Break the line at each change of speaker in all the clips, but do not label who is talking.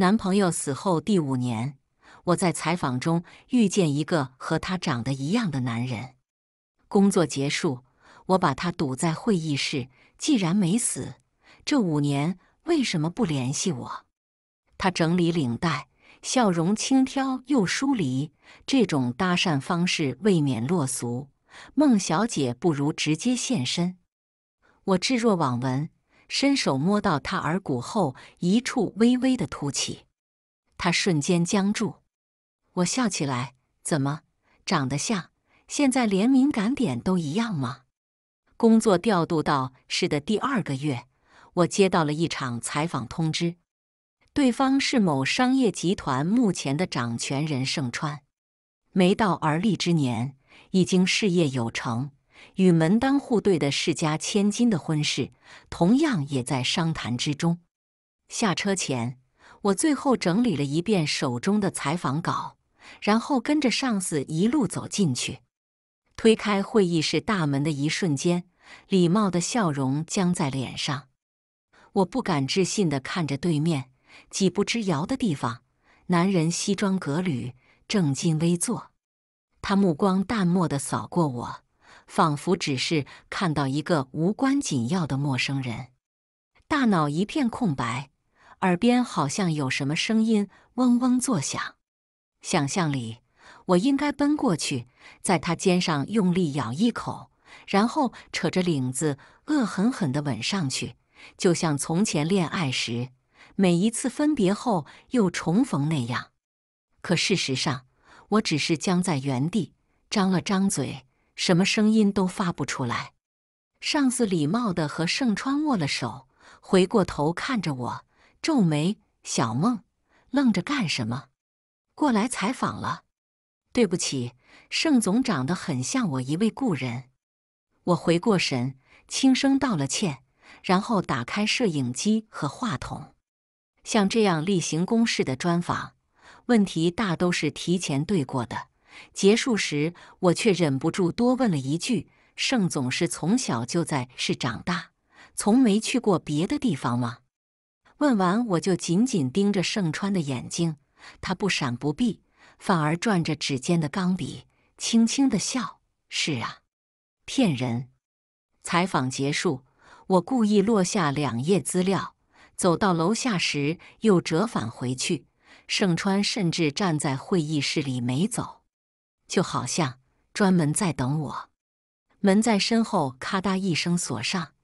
男朋友死后第五年，我在采访中遇见一个和他长得一样的男人。工作结束，我把他堵在会议室。既然没死，这五年为什么不联系我？他整理领带，笑容轻佻又疏离。这种搭讪方式未免落俗，孟小姐不如直接现身。我置若罔闻。伸手摸到他耳骨后一处微微的凸起，他瞬间僵住。我笑起来：“怎么长得像？现在连敏感点都一样吗？”工作调度到市的第二个月，我接到了一场采访通知。对方是某商业集团目前的掌权人盛川，没到而立之年，已经事业有成。与门当户对的世家千金的婚事，同样也在商谈之中。下车前，我最后整理了一遍手中的采访稿，然后跟着上司一路走进去。推开会议室大门的一瞬间，礼貌的笑容僵在脸上。我不敢置信地看着对面几步之遥的地方，男人西装革履，正襟危坐。他目光淡漠地扫过我。仿佛只是看到一个无关紧要的陌生人，大脑一片空白，耳边好像有什么声音嗡嗡作响。想象里，我应该奔过去，在他肩上用力咬一口，然后扯着领子恶狠狠的吻上去，就像从前恋爱时，每一次分别后又重逢那样。可事实上，我只是僵在原地，张了张嘴。什么声音都发不出来。上司礼貌的和盛川握了手，回过头看着我，皱眉：“小梦，愣着干什么？过来采访了。”“对不起，盛总长得很像我一位故人。”我回过神，轻声道了歉，然后打开摄影机和话筒。像这样例行公事的专访，问题大都是提前对过的。结束时，我却忍不住多问了一句：“盛总是从小就在市长大，从没去过别的地方吗？”问完，我就紧紧盯着盛川的眼睛，他不闪不避，反而转着指尖的钢笔，轻轻的笑：“是啊，骗人。”采访结束，我故意落下两页资料，走到楼下时又折返回去。盛川甚至站在会议室里没走。就好像专门在等我。门在身后咔嗒一声锁上，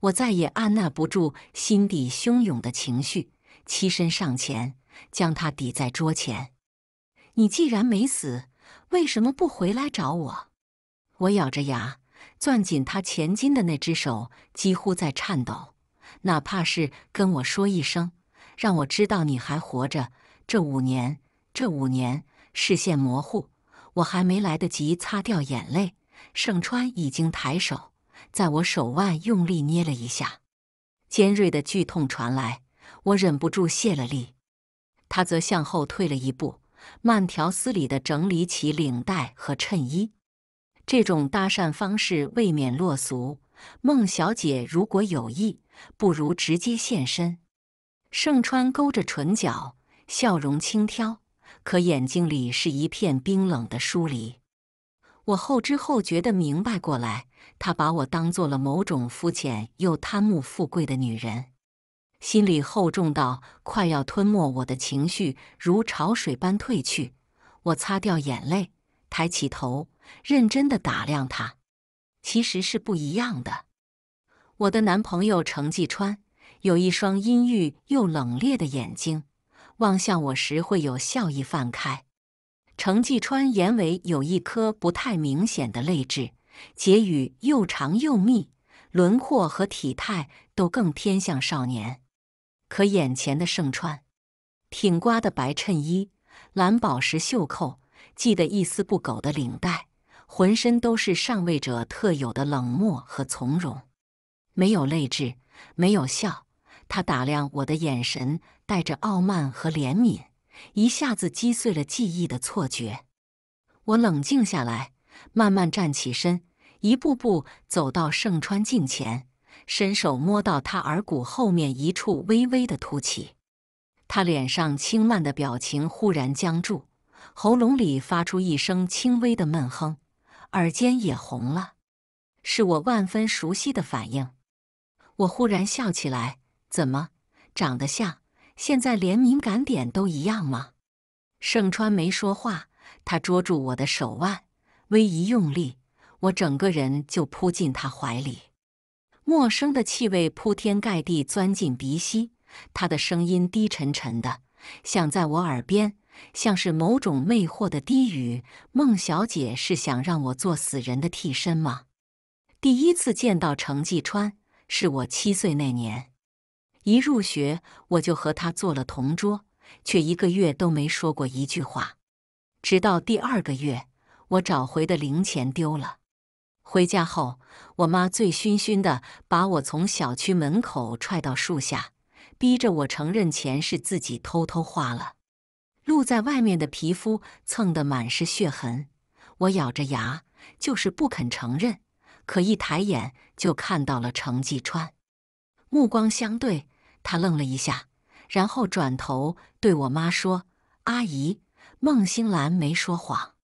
我再也按捺不住心底汹涌的情绪，欺身上前，将他抵在桌前。你既然没死，为什么不回来找我？我咬着牙，攥紧他前襟的那只手几乎在颤抖。哪怕是跟我说一声，让我知道你还活着。这五年，这五年，视线模糊。我还没来得及擦掉眼泪，盛川已经抬手在我手腕用力捏了一下，尖锐的剧痛传来，我忍不住泄了力。他则向后退了一步，慢条斯理地整理起领带和衬衣。这种搭讪方式未免落俗，孟小姐如果有意，不如直接现身。盛川勾着唇角，笑容轻佻。可眼睛里是一片冰冷的疏离，我后知后觉的明白过来，他把我当做了某种肤浅又贪慕富贵的女人，心里厚重到快要吞没我的情绪，如潮水般退去。我擦掉眼泪，抬起头，认真的打量他，其实是不一样的。我的男朋友程继川有一双阴郁又冷冽的眼睛。望向我时，会有笑意泛开。程继川眼尾有一颗不太明显的泪痣，结语又长又密，轮廓和体态都更偏向少年。可眼前的盛川，挺刮的白衬衣，蓝宝石袖扣，系得一丝不苟的领带，浑身都是上位者特有的冷漠和从容，没有泪痣，没有笑。他打量我的眼神。带着傲慢和怜悯，一下子击碎了记忆的错觉。我冷静下来，慢慢站起身，一步步走到盛川镜前，伸手摸到他耳骨后面一处微微的凸起。他脸上轻慢的表情忽然僵住，喉咙里发出一声轻微的闷哼，耳尖也红了。是我万分熟悉的反应。我忽然笑起来：“怎么长得像？”现在连敏感点都一样吗？盛川没说话，他捉住我的手腕，微一用力，我整个人就扑进他怀里。陌生的气味铺天盖地钻进鼻息，他的声音低沉沉的，响在我耳边，像是某种魅惑的低语。孟小姐是想让我做死人的替身吗？第一次见到程继川，是我七岁那年。一入学，我就和他做了同桌，却一个月都没说过一句话。直到第二个月，我找回的零钱丢了，回家后，我妈醉醺醺的把我从小区门口踹到树下，逼着我承认钱是自己偷偷花了。露在外面的皮肤蹭得满是血痕，我咬着牙就是不肯承认。可一抬眼就看到了程继川，目光相对。他愣了一下，然后转头对我妈说：“阿姨，孟新兰没说谎，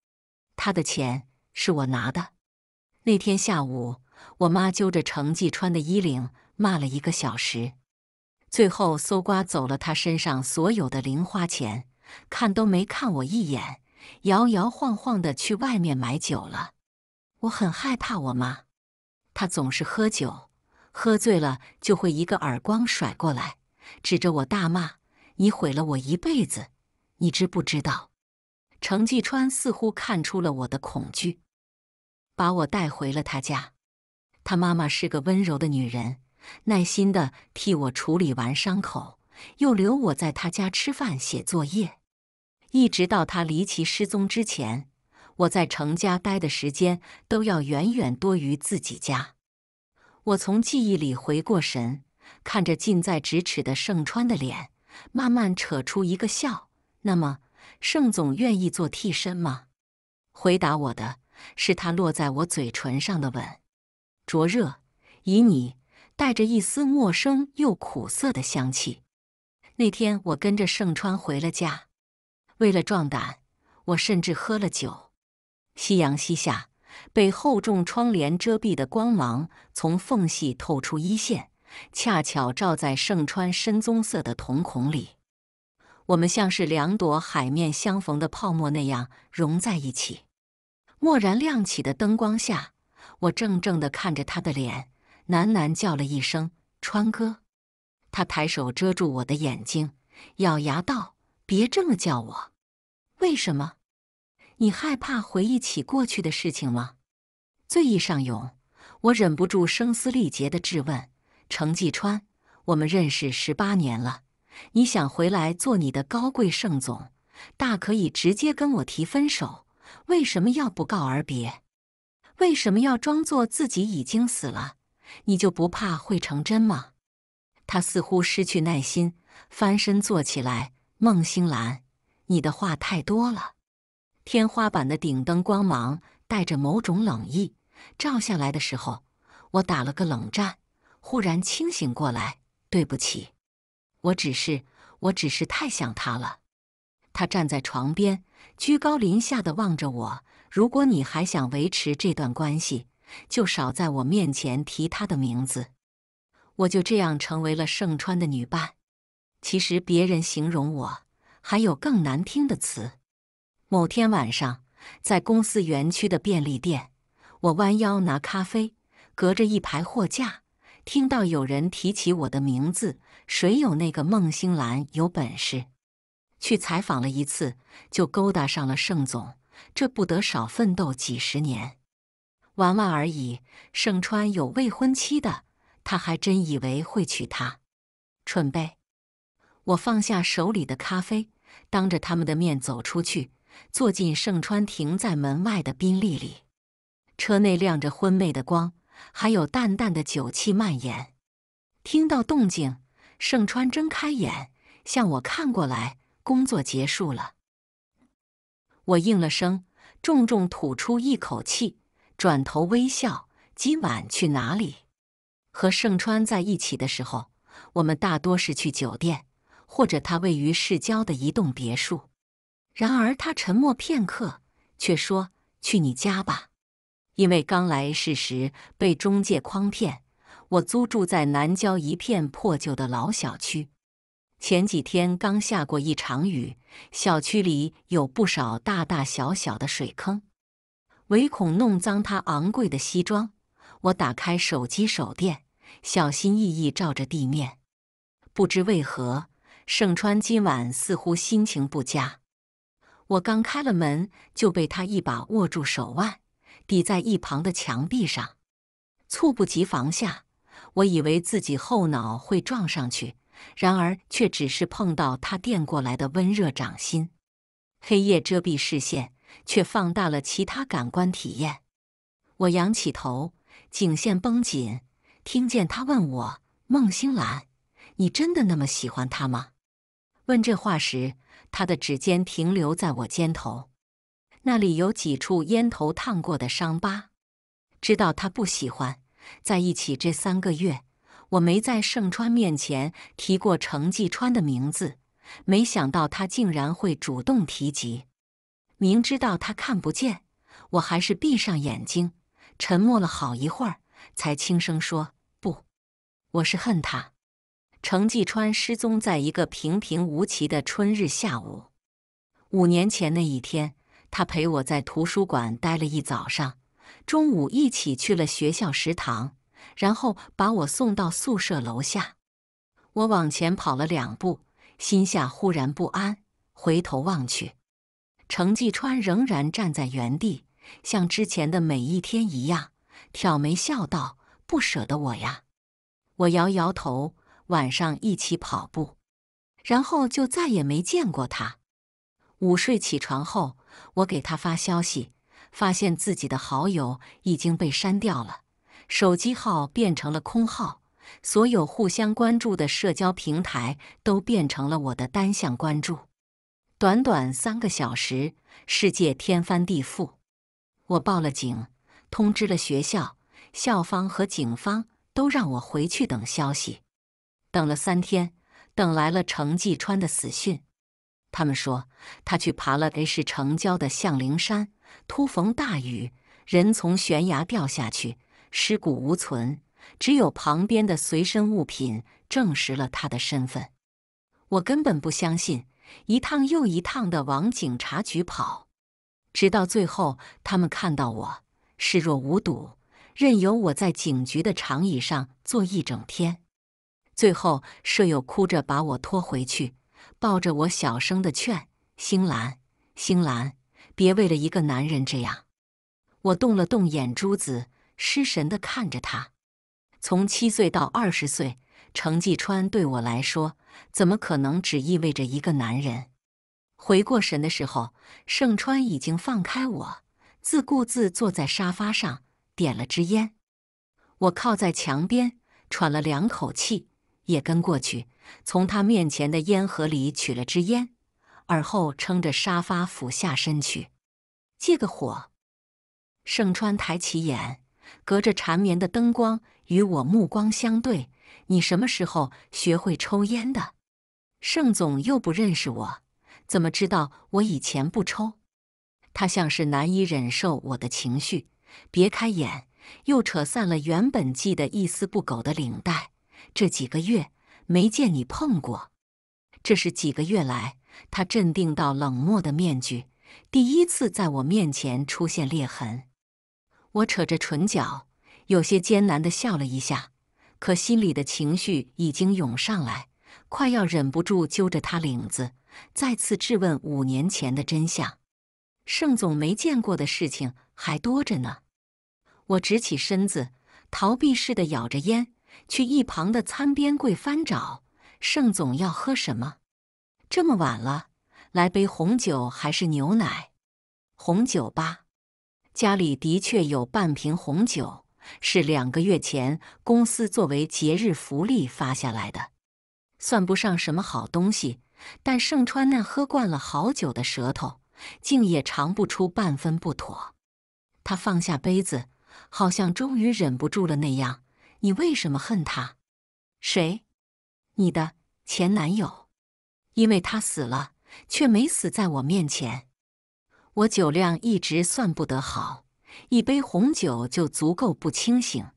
她的钱是我拿的。”那天下午，我妈揪着程继川的衣领骂了一个小时，最后搜刮走了他身上所有的零花钱，看都没看我一眼，摇摇晃晃的去外面买酒了。我很害怕我妈，她总是喝酒。喝醉了就会一个耳光甩过来，指着我大骂：“你毁了我一辈子，你知不知道？”程继川似乎看出了我的恐惧，把我带回了他家。他妈妈是个温柔的女人，耐心的替我处理完伤口，又留我在他家吃饭、写作业，一直到他离奇失踪之前，我在程家待的时间都要远远多于自己家。我从记忆里回过神，看着近在咫尺的盛川的脸，慢慢扯出一个笑。那么，盛总愿意做替身吗？回答我的是他落在我嘴唇上的吻，灼热，以你带着一丝陌生又苦涩的香气。那天，我跟着盛川回了家，为了壮胆，我甚至喝了酒。夕阳西下。被厚重窗帘遮蔽的光芒从缝隙透出一线，恰巧照在盛川深棕色的瞳孔里。我们像是两朵海面相逢的泡沫那样融在一起。蓦然亮起的灯光下，我怔怔地看着他的脸，喃喃叫了一声“川哥”。他抬手遮住我的眼睛，咬牙道：“别这么叫我，为什么？”你害怕回忆起过去的事情吗？醉意上涌，我忍不住声嘶力竭的质问程继川：“我们认识十八年了，你想回来做你的高贵盛总，大可以直接跟我提分手，为什么要不告而别？为什么要装作自己已经死了？你就不怕会成真吗？”他似乎失去耐心，翻身坐起来：“孟星兰，你的话太多了。”天花板的顶灯光芒带着某种冷意，照下来的时候，我打了个冷战，忽然清醒过来。对不起，我只是，我只是太想他了。他站在床边，居高临下的望着我。如果你还想维持这段关系，就少在我面前提他的名字。我就这样成为了盛川的女伴。其实别人形容我，还有更难听的词。某天晚上，在公司园区的便利店，我弯腰拿咖啡，隔着一排货架，听到有人提起我的名字：“谁有那个孟星兰有本事？”去采访了一次，就勾搭上了盛总，这不得少奋斗几十年？玩玩而已。盛川有未婚妻的，他还真以为会娶她？蠢呗！我放下手里的咖啡，当着他们的面走出去。坐进盛川停在门外的宾利里，车内亮着昏昧的光，还有淡淡的酒气蔓延。听到动静，盛川睁开眼向我看过来。工作结束了，我应了声，重重吐出一口气，转头微笑。今晚去哪里？和盛川在一起的时候，我们大多是去酒店，或者他位于市郊的一栋别墅。然而他沉默片刻，却说：“去你家吧，因为刚来世时被中介诓骗，我租住在南郊一片破旧的老小区。前几天刚下过一场雨，小区里有不少大大小小的水坑。唯恐弄脏他昂贵的西装，我打开手机手电，小心翼翼照着地面。不知为何，盛川今晚似乎心情不佳。”我刚开了门，就被他一把握住手腕，抵在一旁的墙壁上。猝不及防下，我以为自己后脑会撞上去，然而却只是碰到他垫过来的温热掌心。黑夜遮蔽视线，却放大了其他感官体验。我仰起头，颈线绷紧，听见他问我：“孟星兰，你真的那么喜欢他吗？”问这话时。他的指尖停留在我肩头，那里有几处烟头烫过的伤疤。知道他不喜欢在一起这三个月，我没在盛川面前提过程继川的名字。没想到他竟然会主动提及，明知道他看不见，我还是闭上眼睛，沉默了好一会儿，才轻声说：“不，我是恨他。”程继川失踪在一个平平无奇的春日下午。五年前那一天，他陪我在图书馆待了一早上，中午一起去了学校食堂，然后把我送到宿舍楼下。我往前跑了两步，心下忽然不安，回头望去，程继川仍然站在原地，像之前的每一天一样，挑眉笑道：“不舍得我呀。”我摇摇头。晚上一起跑步，然后就再也没见过他。午睡起床后，我给他发消息，发现自己的好友已经被删掉了，手机号变成了空号，所有互相关注的社交平台都变成了我的单向关注。短短三个小时，世界天翻地覆。我报了警，通知了学校，校方和警方都让我回去等消息。等了三天，等来了程继川的死讯。他们说他去爬了 H 城郊的象灵山，突逢大雨，人从悬崖掉下去，尸骨无存，只有旁边的随身物品证实了他的身份。我根本不相信，一趟又一趟的往警察局跑，直到最后，他们看到我视若无睹，任由我在警局的长椅上坐一整天。最后，舍友哭着把我拖回去，抱着我小声的劝：“星兰，星兰，别为了一个男人这样。”我动了动眼珠子，失神的看着他。从七岁到二十岁，程继川对我来说，怎么可能只意味着一个男人？回过神的时候，盛川已经放开我，自顾自坐在沙发上，点了支烟。我靠在墙边，喘了两口气。也跟过去，从他面前的烟盒里取了支烟，而后撑着沙发俯下身去，借个火。盛川抬起眼，隔着缠绵的灯光与我目光相对：“你什么时候学会抽烟的？”盛总又不认识我，怎么知道我以前不抽？他像是难以忍受我的情绪，别开眼，又扯散了原本系得一丝不苟的领带。这几个月没见你碰过，这是几个月来他镇定到冷漠的面具第一次在我面前出现裂痕。我扯着唇角，有些艰难的笑了一下，可心里的情绪已经涌上来，快要忍不住揪着他领子，再次质问五年前的真相。盛总没见过的事情还多着呢。我直起身子，逃避似的咬着烟。去一旁的餐边柜翻找，盛总要喝什么？这么晚了，来杯红酒还是牛奶？红酒吧。家里的确有半瓶红酒，是两个月前公司作为节日福利发下来的，算不上什么好东西。但盛川那喝惯了好酒的舌头，竟也尝不出半分不妥。他放下杯子，好像终于忍不住了那样。你为什么恨他？谁？你的前男友。因为他死了，却没死在我面前。我酒量一直算不得好，一杯红酒就足够不清醒。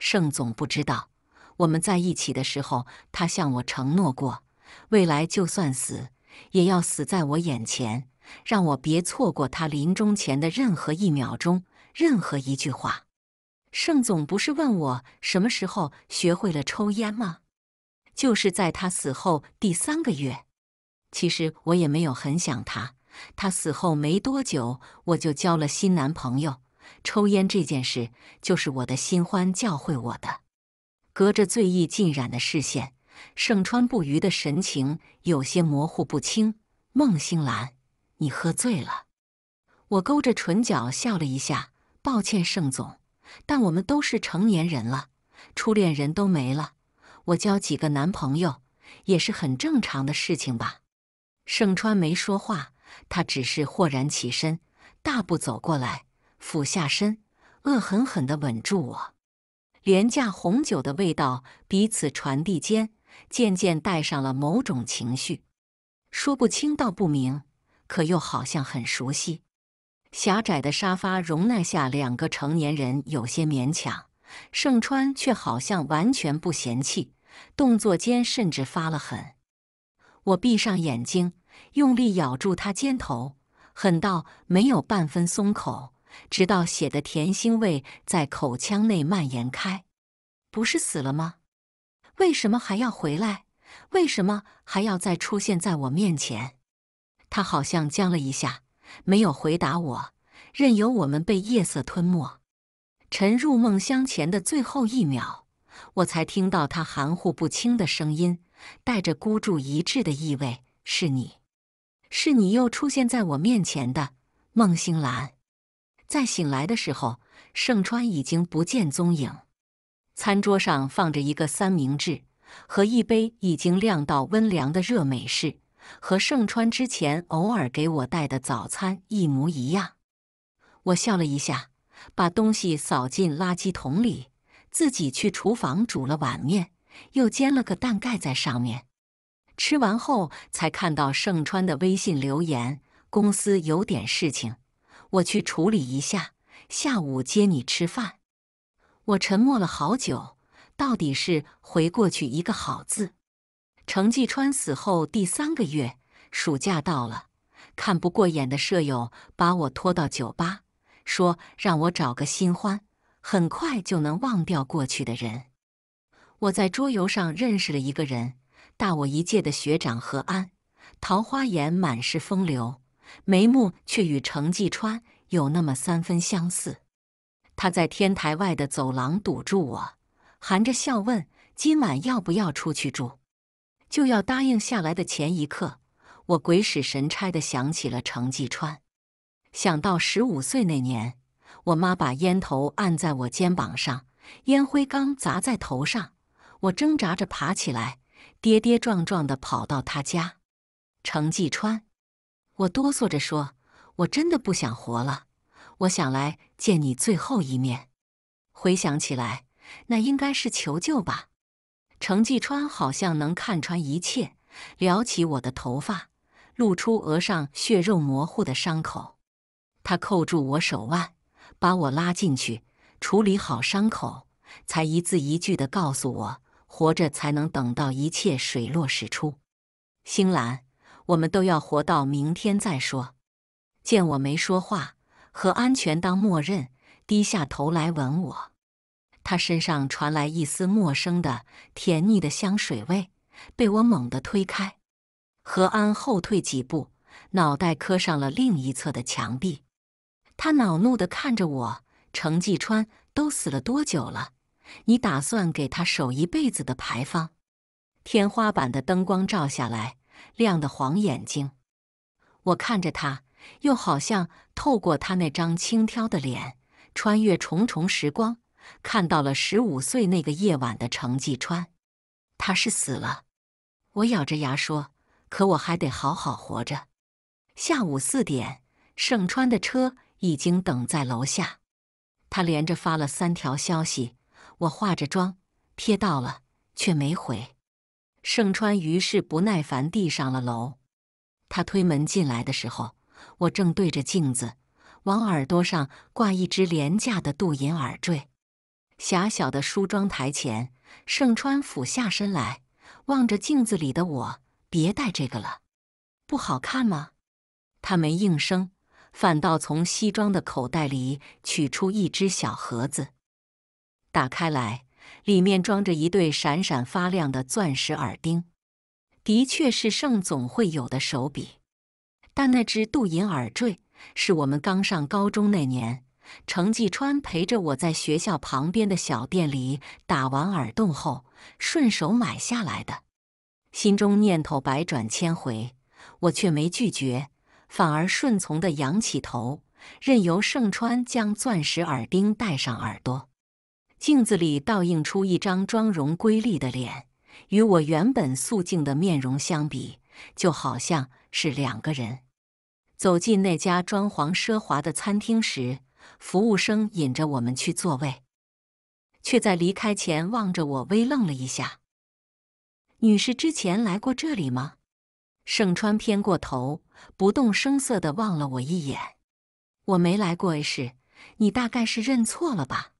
盛总不知道，我们在一起的时候，他向我承诺过，未来就算死，也要死在我眼前，让我别错过他临终前的任何一秒钟、任何一句话。盛总不是问我什么时候学会了抽烟吗？就是在他死后第三个月。其实我也没有很想他。他死后没多久，我就交了新男朋友。抽烟这件事，就是我的新欢教会我的。隔着醉意浸染的视线，盛川不渝的神情有些模糊不清。孟星兰，你喝醉了。我勾着唇角笑了一下，抱歉，盛总。但我们都是成年人了，初恋人都没了，我交几个男朋友也是很正常的事情吧。盛川没说话，他只是豁然起身，大步走过来，俯下身，恶狠狠的吻住我。廉价红酒的味道彼此传递间，渐渐带上了某种情绪，说不清道不明，可又好像很熟悉。狭窄的沙发容纳下两个成年人有些勉强，盛川却好像完全不嫌弃，动作间甚至发了狠。我闭上眼睛，用力咬住他肩头，狠到没有半分松口，直到血的甜腥味在口腔内蔓延开。不是死了吗？为什么还要回来？为什么还要再出现在我面前？他好像僵了一下。没有回答我，任由我们被夜色吞没。沉入梦乡前的最后一秒，我才听到他含糊不清的声音，带着孤注一掷的意味：“是你，是你又出现在我面前的孟星兰。”在醒来的时候，盛川已经不见踪影。餐桌上放着一个三明治和一杯已经晾到温凉的热美式。和盛川之前偶尔给我带的早餐一模一样，我笑了一下，把东西扫进垃圾桶里，自己去厨房煮了碗面，又煎了个蛋盖在上面。吃完后才看到盛川的微信留言：“公司有点事情，我去处理一下，下午接你吃饭。”我沉默了好久，到底是回过去一个“好”字。程继川死后第三个月，暑假到了，看不过眼的舍友把我拖到酒吧，说让我找个新欢，很快就能忘掉过去的人。我在桌游上认识了一个人，大我一届的学长何安，桃花眼满是风流，眉目却与程继川有那么三分相似。他在天台外的走廊堵住我，含着笑问：“今晚要不要出去住？”就要答应下来的前一刻，我鬼使神差的想起了程继川，想到十五岁那年，我妈把烟头按在我肩膀上，烟灰缸砸在头上，我挣扎着爬起来，跌跌撞撞的跑到他家。程继川，我哆嗦着说：“我真的不想活了，我想来见你最后一面。”回想起来，那应该是求救吧。程继川好像能看穿一切，撩起我的头发，露出额上血肉模糊的伤口。他扣住我手腕，把我拉进去，处理好伤口，才一字一句地告诉我：“活着才能等到一切水落石出。”星兰，我们都要活到明天再说。见我没说话，何安全当默认，低下头来吻我。他身上传来一丝陌生的甜腻的香水味，被我猛地推开。何安后退几步，脑袋磕上了另一侧的墙壁。他恼怒地看着我：“程继川都死了多久了？你打算给他守一辈子的牌坊？”天花板的灯光照下来，亮得晃眼睛。我看着他，又好像透过他那张轻佻的脸，穿越重重时光。看到了十五岁那个夜晚的程绩川，他是死了。我咬着牙说：“可我还得好好活着。”下午四点，盛川的车已经等在楼下。他连着发了三条消息，我化着妆，瞥到了，却没回。盛川于是不耐烦地上了楼。他推门进来的时候，我正对着镜子往耳朵上挂一只廉价的镀银耳坠。狭小的梳妆台前，盛川俯下身来，望着镜子里的我：“别戴这个了，不好看吗？”他没应声，反倒从西装的口袋里取出一只小盒子，打开来，里面装着一对闪闪发亮的钻石耳钉。的确是盛总会有的手笔，但那只镀银耳坠是我们刚上高中那年。程继川陪着我在学校旁边的小店里打完耳洞后，顺手买下来的。心中念头百转千回，我却没拒绝，反而顺从地仰起头，任由盛川将钻石耳钉戴上耳朵。镜子里倒映出一张妆容瑰丽的脸，与我原本素净的面容相比，就好像是两个人。走进那家装潢奢华的餐厅时。服务生引着我们去座位，却在离开前望着我，微愣了一下。女士之前来过这里吗？盛川偏过头，不动声色地望了我一眼。我没来过，是？你大概是认错了吧？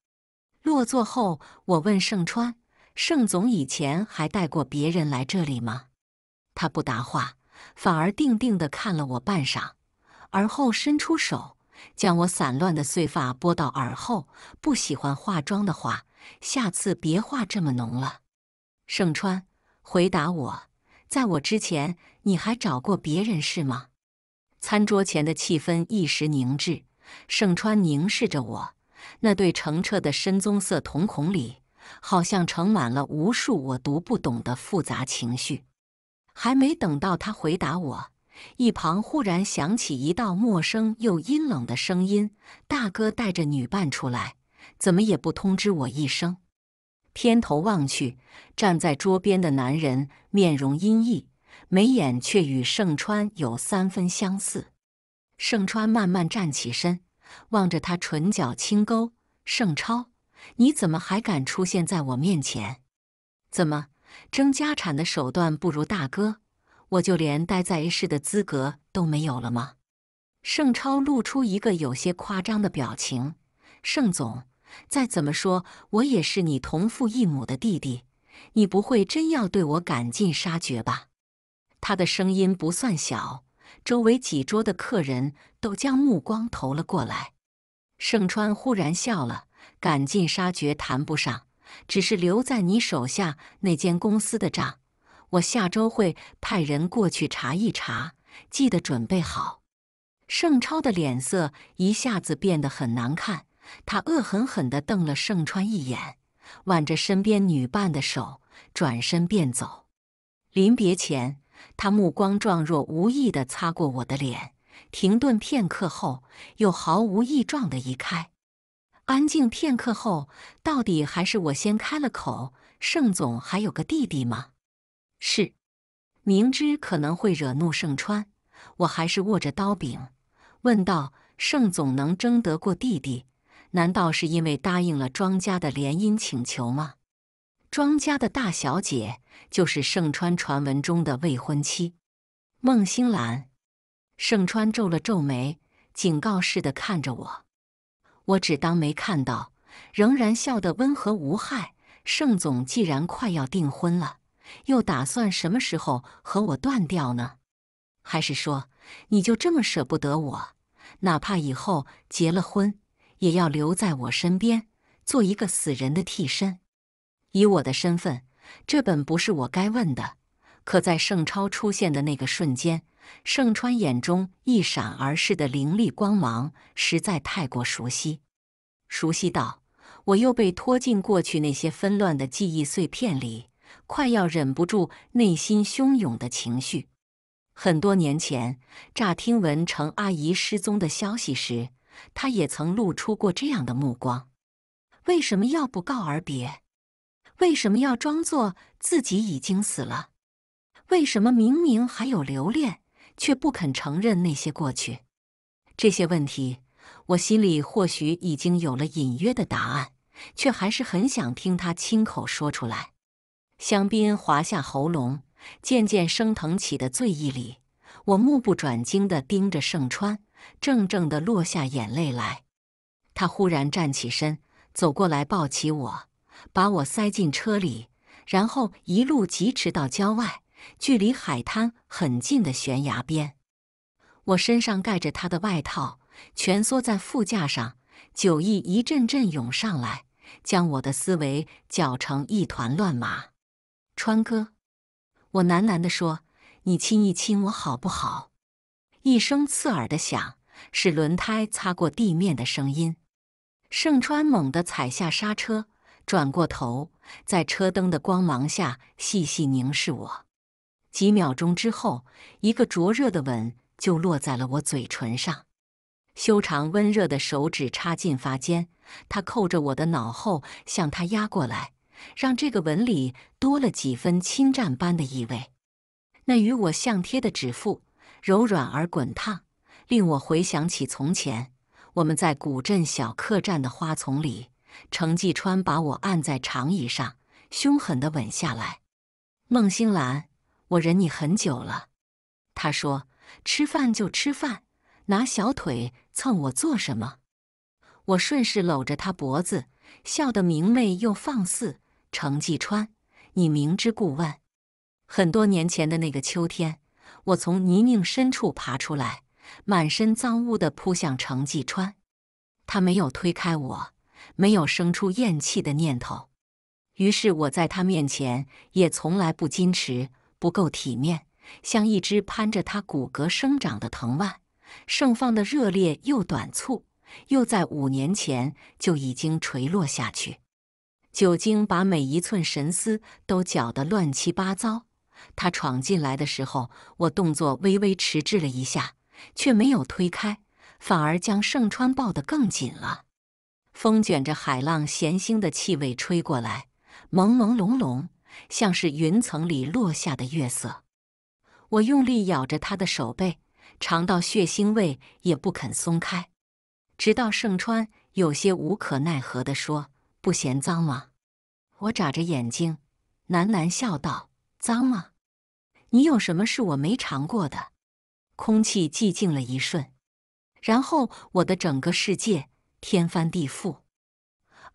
落座后，我问盛川：“盛总以前还带过别人来这里吗？”他不答话，反而定定地看了我半晌，而后伸出手。将我散乱的碎发拨到耳后。不喜欢化妆的话，下次别化这么浓了。盛川，回答我，在我之前你还找过别人是吗？餐桌前的气氛一时凝滞。盛川凝视着我，那对澄澈的深棕色瞳孔里，好像盛满了无数我读不懂的复杂情绪。还没等到他回答我。一旁忽然响起一道陌生又阴冷的声音：“大哥带着女伴出来，怎么也不通知我一声？”偏头望去，站在桌边的男人面容阴翳，眉眼却与盛川有三分相似。盛川慢慢站起身，望着他，唇角轻勾：“盛超，你怎么还敢出现在我面前？怎么，争家产的手段不如大哥？”我就连待在 A 市的资格都没有了吗？盛超露出一个有些夸张的表情。盛总，再怎么说，我也是你同父异母的弟弟，你不会真要对我赶尽杀绝吧？他的声音不算小，周围几桌的客人都将目光投了过来。盛川忽然笑了：“赶尽杀绝谈不上，只是留在你手下那间公司的账。”我下周会派人过去查一查，记得准备好。盛超的脸色一下子变得很难看，他恶狠狠地瞪了盛川一眼，挽着身边女伴的手转身便走。临别前，他目光状若无意地擦过我的脸，停顿片刻后又毫无异状地移开。安静片刻后，到底还是我先开了口：“盛总还有个弟弟吗？”是，明知可能会惹怒盛川，我还是握着刀柄问道：“盛总能争得过弟弟，难道是因为答应了庄家的联姻请求吗？”庄家的大小姐就是盛川传闻中的未婚妻孟星兰。盛川皱了皱眉，警告似的看着我，我只当没看到，仍然笑得温和无害。盛总既然快要订婚了。又打算什么时候和我断掉呢？还是说你就这么舍不得我？哪怕以后结了婚，也要留在我身边，做一个死人的替身？以我的身份，这本不是我该问的。可在盛超出现的那个瞬间，盛川眼中一闪而逝的凌厉光芒，实在太过熟悉，熟悉到我又被拖进过去那些纷乱的记忆碎片里。快要忍不住内心汹涌的情绪。很多年前，乍听闻程阿姨失踪的消息时，她也曾露出过这样的目光。为什么要不告而别？为什么要装作自己已经死了？为什么明明还有留恋，却不肯承认那些过去？这些问题，我心里或许已经有了隐约的答案，却还是很想听他亲口说出来。香槟滑下喉咙，渐渐升腾起的醉意里，我目不转睛地盯着盛川，怔怔地落下眼泪来。他忽然站起身，走过来抱起我，把我塞进车里，然后一路疾驰到郊外，距离海滩很近的悬崖边。我身上盖着他的外套，蜷缩在副驾上，酒意一阵阵涌上来，将我的思维搅成一团乱麻。川哥，我喃喃的说：“你亲一亲我好不好？”一声刺耳的响，是轮胎擦过地面的声音。盛川猛地踩下刹车，转过头，在车灯的光芒下细细凝视我。几秒钟之后，一个灼热的吻就落在了我嘴唇上。修长温热的手指插进发间，他扣着我的脑后，向他压过来。让这个纹理多了几分侵占般的意味。那与我相贴的指腹柔软而滚烫，令我回想起从前，我们在古镇小客栈的花丛里，程继川把我按在长椅上，凶狠地吻下来。孟星兰，我忍你很久了。他说：“吃饭就吃饭，拿小腿蹭我做什么？”我顺势搂着他脖子，笑得明媚又放肆。程继川，你明知故问。很多年前的那个秋天，我从泥泞深处爬出来，满身脏污的扑向程继川，他没有推开我，没有生出厌弃的念头。于是我在他面前也从来不矜持，不够体面，像一只攀着他骨骼生长的藤蔓，盛放的热烈又短促，又在五年前就已经垂落下去。酒精把每一寸神思都搅得乱七八糟。他闯进来的时候，我动作微微迟滞了一下，却没有推开，反而将盛川抱得更紧了。风卷着海浪咸腥的气味吹过来，朦朦胧胧，像是云层里落下的月色。我用力咬着他的手背，尝到血腥味也不肯松开，直到盛川有些无可奈何地说。不嫌脏吗？我眨着眼睛，喃喃笑道：“脏吗？你有什么是我没尝过的？”空气寂静了一瞬，然后我的整个世界天翻地覆，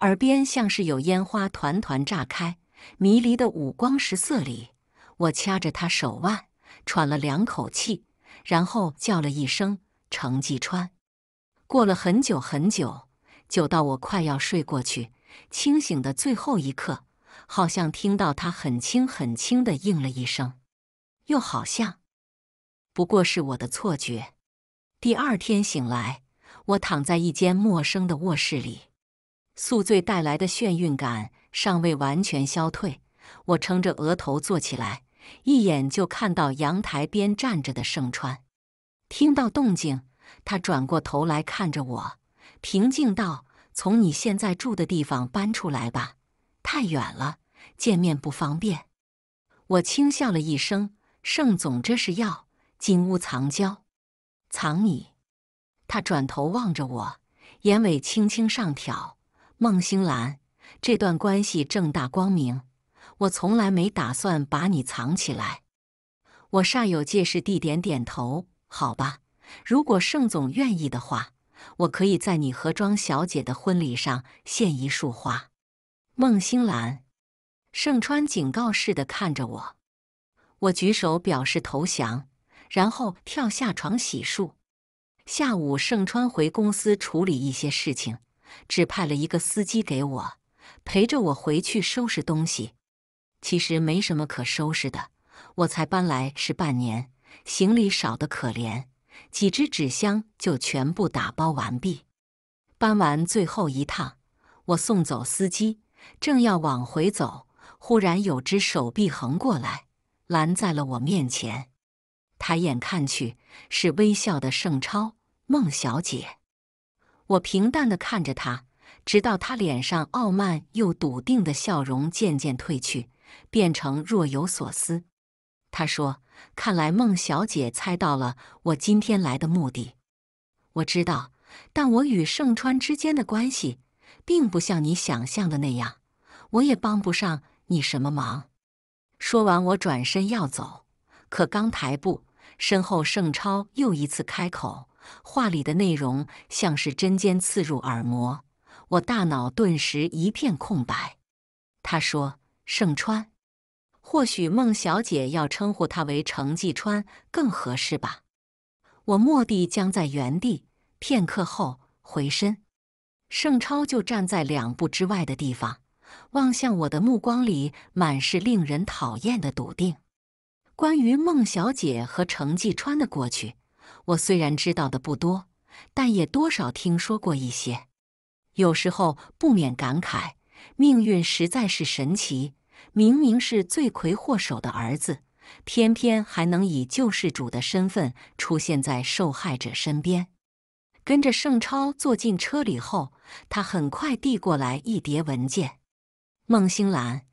耳边像是有烟花团团炸开，迷离的五光十色里，我掐着他手腕，喘了两口气，然后叫了一声“程继川”。过了很久很久，久到我快要睡过去。清醒的最后一刻，好像听到他很轻很轻的应了一声，又好像不过是我的错觉。第二天醒来，我躺在一间陌生的卧室里，宿醉带来的眩晕感尚未完全消退。我撑着额头坐起来，一眼就看到阳台边站着的盛川。听到动静，他转过头来看着我，平静道。从你现在住的地方搬出来吧，太远了，见面不方便。我轻笑了一声：“盛总，这是要金屋藏娇，藏你？”他转头望着我，眼尾轻轻上挑。孟星兰，这段关系正大光明，我从来没打算把你藏起来。我煞有介事地点点头：“好吧，如果盛总愿意的话。”我可以在你和庄小姐的婚礼上献一束花。孟星兰，盛川警告似的看着我，我举手表示投降，然后跳下床洗漱。下午，盛川回公司处理一些事情，只派了一个司机给我，陪着我回去收拾东西。其实没什么可收拾的，我才搬来是半年，行李少得可怜。几只纸箱就全部打包完毕。搬完最后一趟，我送走司机，正要往回走，忽然有只手臂横过来，拦在了我面前。抬眼看去，是微笑的盛超，孟小姐。我平淡的看着他，直到他脸上傲慢又笃定的笑容渐渐褪去，变成若有所思。他说。看来孟小姐猜到了我今天来的目的，我知道，但我与盛川之间的关系并不像你想象的那样，我也帮不上你什么忙。说完，我转身要走，可刚抬步，身后盛超又一次开口，话里的内容像是针尖刺入耳膜，我大脑顿时一片空白。他说：“盛川。”或许孟小姐要称呼他为程继川更合适吧。我蓦地僵在原地，片刻后回身，盛超就站在两步之外的地方，望向我的目光里满是令人讨厌的笃定。关于孟小姐和程继川的过去，我虽然知道的不多，但也多少听说过一些。有时候不免感慨，命运实在是神奇。明明是罪魁祸首的儿子，偏偏还能以救世主的身份出现在受害者身边。跟着盛超坐进车里后，他很快递过来一叠文件。孟星兰，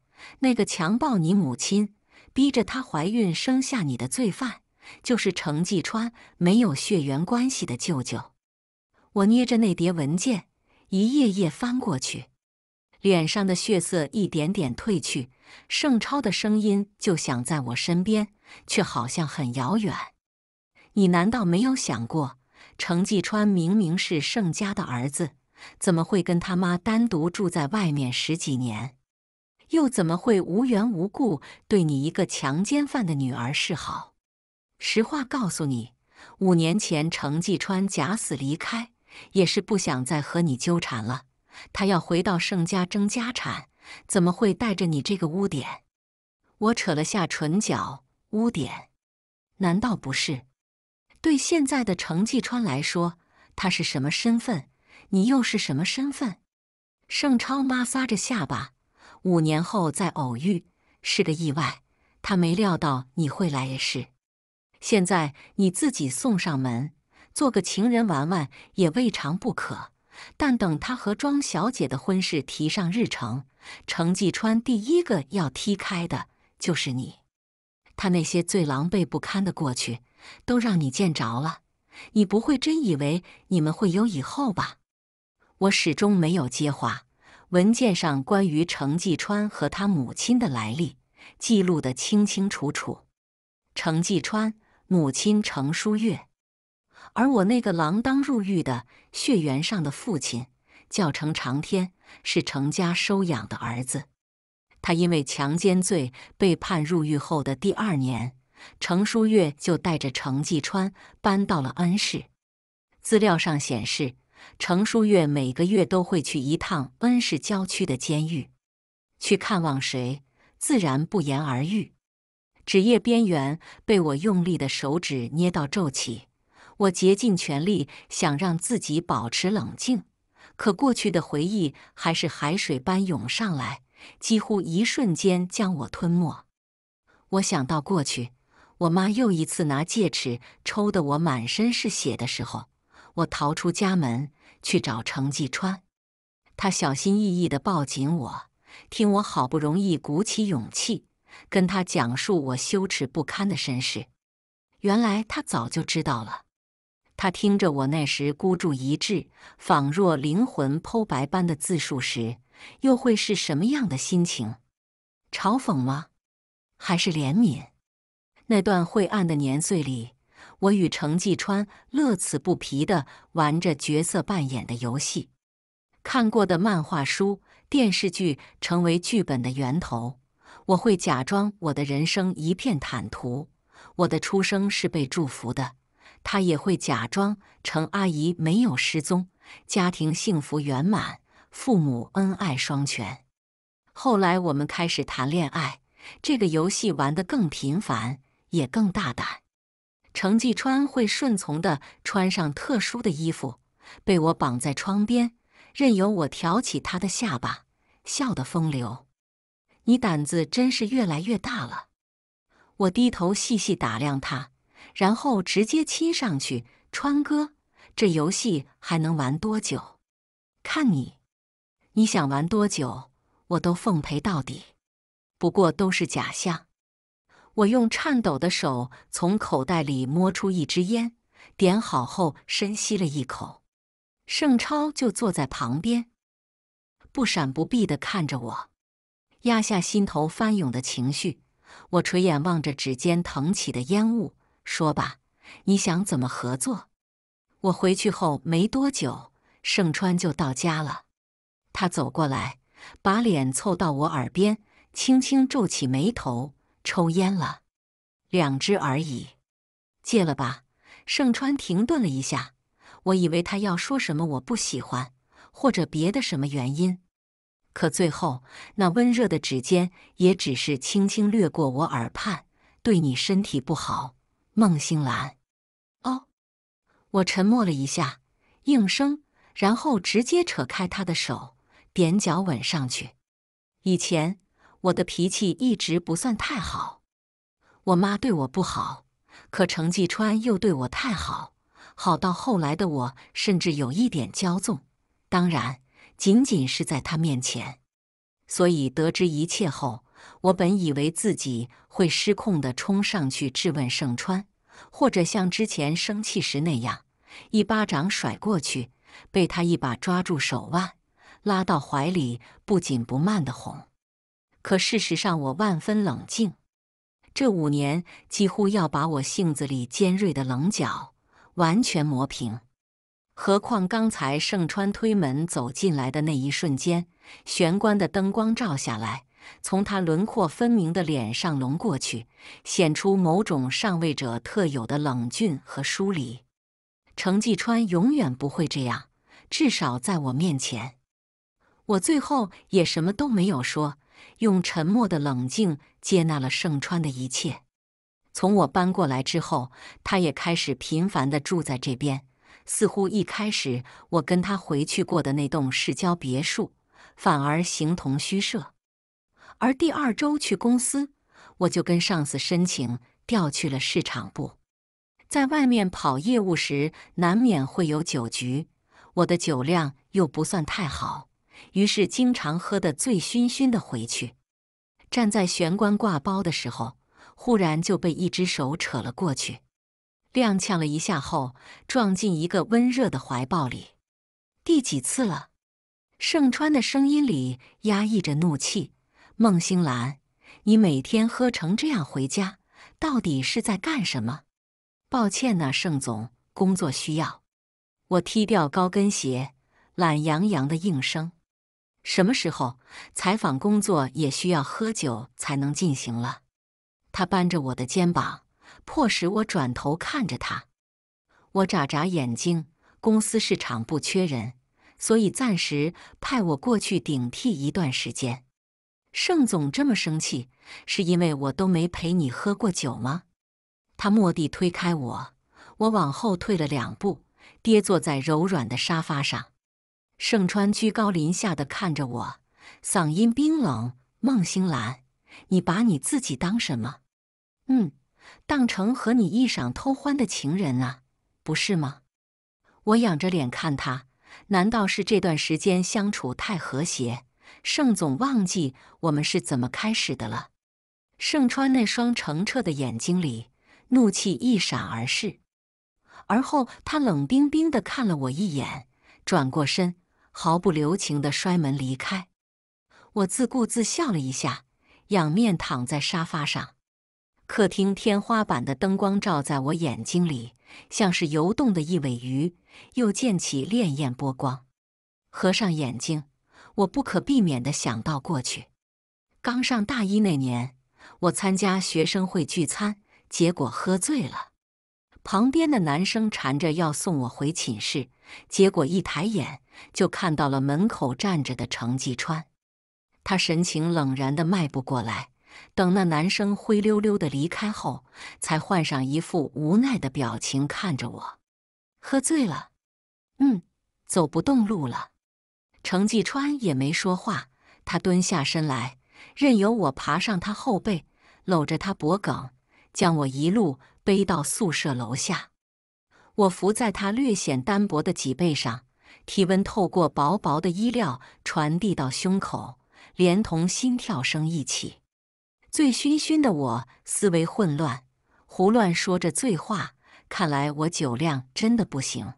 那个强暴你母亲、逼着她怀孕生下你的罪犯，就是程继川没有血缘关系的舅舅。我捏着那叠文件，一页页翻过去。脸上的血色一点点褪去，盛超的声音就响在我身边，却好像很遥远。你难道没有想过，程继川明明是盛家的儿子，怎么会跟他妈单独住在外面十几年？又怎么会无缘无故对你一个强奸犯的女儿示好？实话告诉你，五年前程继川假死离开，也是不想再和你纠缠了。他要回到盛家争家产，怎么会带着你这个污点？我扯了下唇角，污点？难道不是？对现在的程继川来说，他是什么身份？你又是什么身份？盛超妈撒着下巴，五年后再偶遇是个意外，他没料到你会来也是。现在你自己送上门，做个情人玩玩也未尝不可。但等他和庄小姐的婚事提上日程，程继川第一个要踢开的就是你。他那些最狼狈不堪的过去，都让你见着了。你不会真以为你们会有以后吧？我始终没有接话。文件上关于程继川和他母亲的来历记录得清清楚楚。程继川母亲程淑月。而我那个锒铛入狱的血缘上的父亲，叫程长天，是程家收养的儿子。他因为强奸罪被判入狱后的第二年，程书月就带着程继川搬到了恩施。资料上显示，程书月每个月都会去一趟恩施郊区的监狱，去看望谁，自然不言而喻。纸页边缘被我用力的手指捏到皱起。我竭尽全力想让自己保持冷静，可过去的回忆还是海水般涌上来，几乎一瞬间将我吞没。我想到过去，我妈又一次拿戒尺抽得我满身是血的时候，我逃出家门去找程继川。他小心翼翼地抱紧我，听我好不容易鼓起勇气跟他讲述我羞耻不堪的身世。原来他早就知道了。他听着我那时孤注一掷、仿若灵魂剖白般的自述时，又会是什么样的心情？嘲讽吗？还是怜悯？那段晦暗的年岁里，我与程继川乐此不疲地玩着角色扮演的游戏，看过的漫画书、电视剧成为剧本的源头。我会假装我的人生一片坦途，我的出生是被祝福的。他也会假装程阿姨没有失踪，家庭幸福圆满，父母恩爱双全。后来我们开始谈恋爱，这个游戏玩得更频繁，也更大胆。程继川会顺从的穿上特殊的衣服，被我绑在窗边，任由我挑起他的下巴，笑得风流。你胆子真是越来越大了。我低头细细打量他。然后直接亲上去，川哥，这游戏还能玩多久？看你，你想玩多久，我都奉陪到底。不过都是假象。我用颤抖的手从口袋里摸出一支烟，点好后深吸了一口。盛超就坐在旁边，不闪不避的看着我。压下心头翻涌的情绪，我垂眼望着指尖腾起的烟雾。说吧，你想怎么合作？我回去后没多久，盛川就到家了。他走过来，把脸凑到我耳边，轻轻皱起眉头，抽烟了，两支而已，戒了吧。盛川停顿了一下，我以为他要说什么我不喜欢，或者别的什么原因，可最后那温热的指尖也只是轻轻掠过我耳畔，对你身体不好。孟星兰，哦，我沉默了一下，应声，然后直接扯开他的手，踮脚吻上去。以前我的脾气一直不算太好，我妈对我不好，可程继川又对我太好，好到后来的我甚至有一点骄纵，当然，仅仅是在他面前。所以得知一切后。我本以为自己会失控的冲上去质问盛川，或者像之前生气时那样一巴掌甩过去，被他一把抓住手腕，拉到怀里，不紧不慢的哄。可事实上，我万分冷静，这五年几乎要把我性子里尖锐的棱角完全磨平。何况刚才盛川推门走进来的那一瞬间，玄关的灯光照下来。从他轮廓分明的脸上隆过去，显出某种上位者特有的冷峻和疏离。程继川永远不会这样，至少在我面前。我最后也什么都没有说，用沉默的冷静接纳了盛川的一切。从我搬过来之后，他也开始频繁地住在这边。似乎一开始我跟他回去过的那栋市郊别墅，反而形同虚设。而第二周去公司，我就跟上司申请调去了市场部。在外面跑业务时，难免会有酒局，我的酒量又不算太好，于是经常喝得醉醺醺的回去。站在玄关挂包的时候，忽然就被一只手扯了过去，踉跄了一下后，撞进一个温热的怀抱里。第几次了？盛川的声音里压抑着怒气。孟星兰，你每天喝成这样回家，到底是在干什么？抱歉呐，盛总，工作需要。我踢掉高跟鞋，懒洋洋的应声。什么时候采访工作也需要喝酒才能进行了？他扳着我的肩膀，迫使我转头看着他。我眨眨眼睛，公司市场不缺人，所以暂时派我过去顶替一段时间。盛总这么生气，是因为我都没陪你喝过酒吗？他蓦地推开我，我往后退了两步，跌坐在柔软的沙发上。盛川居高临下的看着我，嗓音冰冷：“孟星兰，你把你自己当什么？嗯，当成和你一晌偷欢的情人啊，不是吗？”我仰着脸看他，难道是这段时间相处太和谐？盛总忘记我们是怎么开始的了。盛川那双澄澈的眼睛里，怒气一闪而逝，而后他冷冰冰的看了我一眼，转过身，毫不留情的摔门离开。我自顾自笑了一下，仰面躺在沙发上，客厅天花板的灯光照在我眼睛里，像是游动的一尾鱼，又溅起潋滟波光。合上眼睛。我不可避免的想到过去，刚上大一那年，我参加学生会聚餐，结果喝醉了。旁边的男生缠着要送我回寝室，结果一抬眼就看到了门口站着的程继川。他神情冷然的迈步过来，等那男生灰溜溜的离开后，才换上一副无奈的表情看着我。喝醉了，嗯，走不动路了。程继川也没说话，他蹲下身来，任由我爬上他后背，搂着他脖颈，将我一路背到宿舍楼下。我伏在他略显单薄的脊背上，体温透过薄薄的衣料传递到胸口，连同心跳声一起。醉醺醺的我，思维混乱，胡乱说着醉话。看来我酒量真的不行，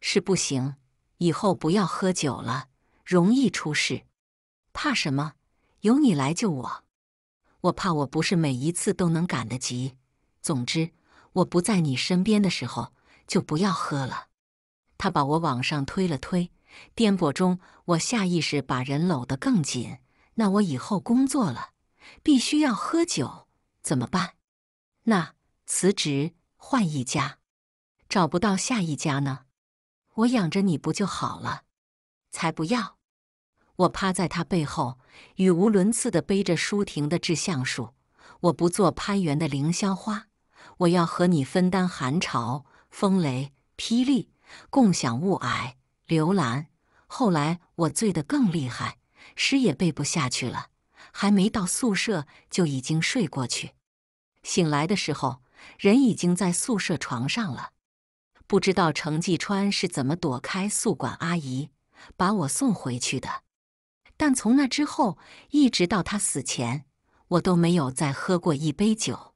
是不行，以后不要喝酒了。容易出事，怕什么？有你来救我，我怕我不是每一次都能赶得及。总之，我不在你身边的时候，就不要喝了。他把我往上推了推，颠簸中我下意识把人搂得更紧。那我以后工作了，必须要喝酒怎么办？那辞职换一家，找不到下一家呢？我养着你不就好了？才不要！我趴在他背后，语无伦次地背着舒婷的《志向树》。我不做攀援的凌霄花，我要和你分担寒潮、风雷、霹雳，共享雾霭、流岚。后来我醉得更厉害，诗也背不下去了，还没到宿舍就已经睡过去。醒来的时候，人已经在宿舍床上了。不知道程继川是怎么躲开宿管阿姨，把我送回去的。但从那之后，一直到他死前，我都没有再喝过一杯酒。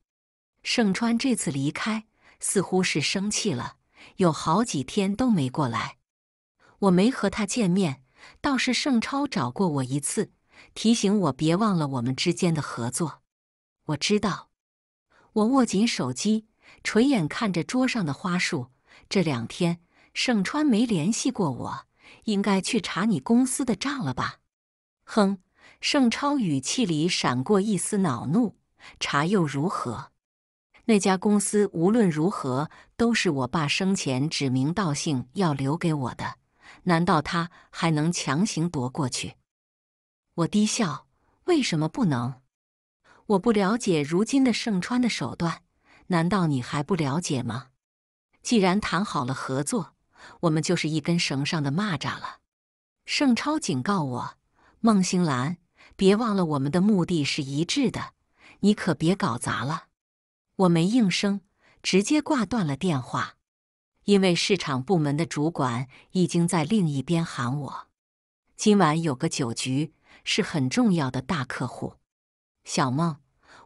盛川这次离开，似乎是生气了，有好几天都没过来。我没和他见面，倒是盛超找过我一次，提醒我别忘了我们之间的合作。我知道。我握紧手机，垂眼看着桌上的花束。这两天盛川没联系过我，应该去查你公司的账了吧？哼，盛超语气里闪过一丝恼怒。查又如何？那家公司无论如何都是我爸生前指名道姓要留给我的，难道他还能强行夺过去？我低笑：“为什么不能？我不了解如今的盛川的手段，难道你还不了解吗？”既然谈好了合作，我们就是一根绳上的蚂蚱了。盛超警告我。孟星兰，别忘了我们的目的是一致的，你可别搞砸了。我没应声，直接挂断了电话，因为市场部门的主管已经在另一边喊我，今晚有个酒局，是很重要的大客户。小孟，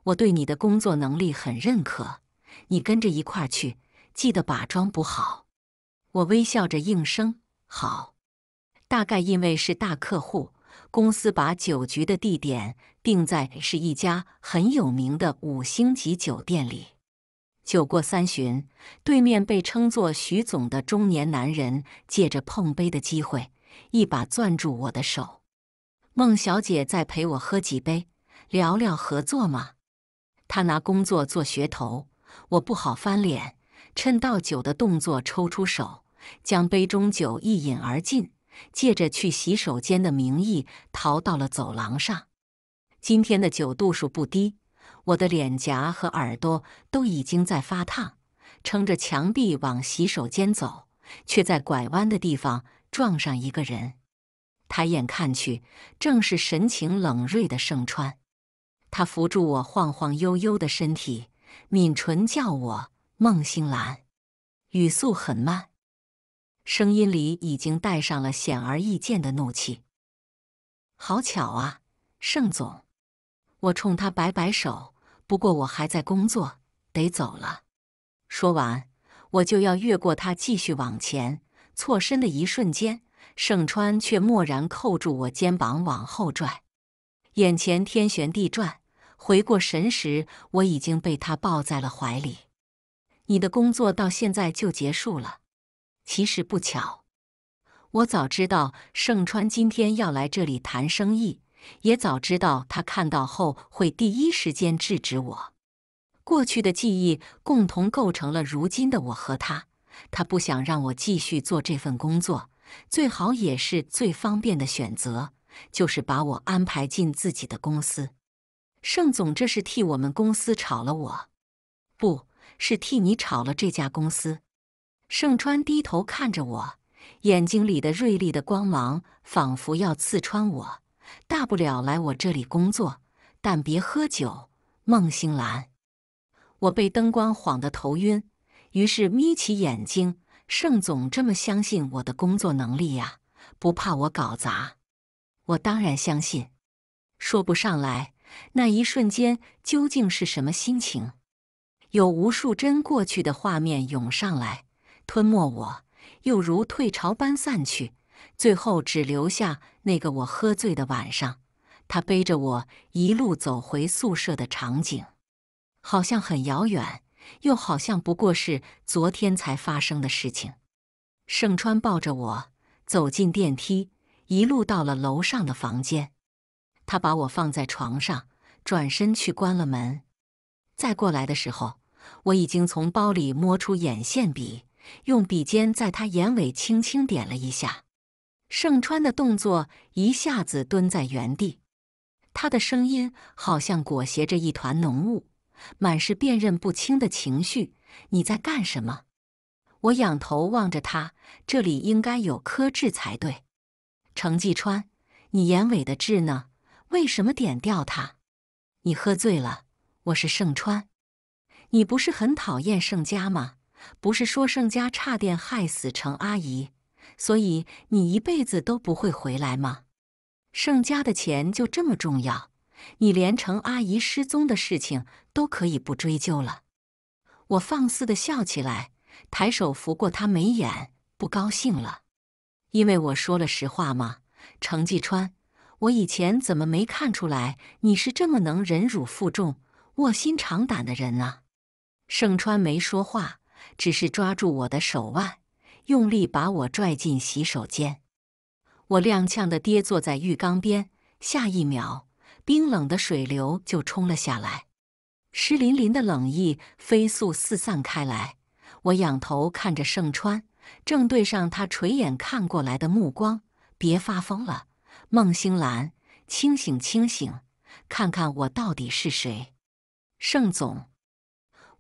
我对你的工作能力很认可，你跟着一块儿去，记得把妆补好。我微笑着应声，好。大概因为是大客户。公司把酒局的地点定在是一家很有名的五星级酒店里。酒过三巡，对面被称作徐总的中年男人借着碰杯的机会，一把攥住我的手：“孟小姐，再陪我喝几杯，聊聊合作嘛。”他拿工作做噱头，我不好翻脸，趁倒酒的动作抽出手，将杯中酒一饮而尽。借着去洗手间的名义，逃到了走廊上。今天的酒度数不低，我的脸颊和耳朵都已经在发烫。撑着墙壁往洗手间走，却在拐弯的地方撞上一个人。抬眼看去，正是神情冷锐的盛川。他扶住我晃晃悠悠的身体，抿唇叫我孟星兰，语速很慢。声音里已经带上了显而易见的怒气。好巧啊，盛总！我冲他摆摆手，不过我还在工作，得走了。说完，我就要越过他继续往前。错身的一瞬间，盛川却蓦然扣住我肩膀往后拽，眼前天旋地转。回过神时，我已经被他抱在了怀里。你的工作到现在就结束了。其实不巧，我早知道盛川今天要来这里谈生意，也早知道他看到后会第一时间制止我。过去的记忆共同构成了如今的我和他。他不想让我继续做这份工作，最好也是最方便的选择，就是把我安排进自己的公司。盛总，这是替我们公司炒了我，不是替你炒了这家公司。盛川低头看着我，眼睛里的锐利的光芒仿佛要刺穿我。大不了来我这里工作，但别喝酒。孟星兰，我被灯光晃得头晕，于是眯起眼睛。盛总这么相信我的工作能力呀，不怕我搞砸？我当然相信。说不上来，那一瞬间究竟是什么心情？有无数帧过去的画面涌上来。吞没我，又如退潮般散去，最后只留下那个我喝醉的晚上，他背着我一路走回宿舍的场景，好像很遥远，又好像不过是昨天才发生的事情。盛川抱着我走进电梯，一路到了楼上的房间，他把我放在床上，转身去关了门。再过来的时候，我已经从包里摸出眼线笔。用笔尖在他眼尾轻轻点了一下，盛川的动作一下子蹲在原地。他的声音好像裹挟着一团浓雾，满是辨认不清的情绪。你在干什么？我仰头望着他，这里应该有颗痣才对。程继川，你眼尾的痣呢？为什么点掉它？你喝醉了？我是盛川。你不是很讨厌盛家吗？不是说盛家差点害死程阿姨，所以你一辈子都不会回来吗？盛家的钱就这么重要，你连程阿姨失踪的事情都可以不追究了？我放肆地笑起来，抬手拂过他眉眼，不高兴了，因为我说了实话吗？程继川，我以前怎么没看出来你是这么能忍辱负重、卧薪尝胆的人啊？盛川没说话。只是抓住我的手腕，用力把我拽进洗手间。我踉跄的跌坐在浴缸边，下一秒，冰冷的水流就冲了下来，湿淋淋的冷意飞速四散开来。我仰头看着盛川，正对上他垂眼看过来的目光。别发疯了，孟星兰，清醒清醒，看看我到底是谁，盛总。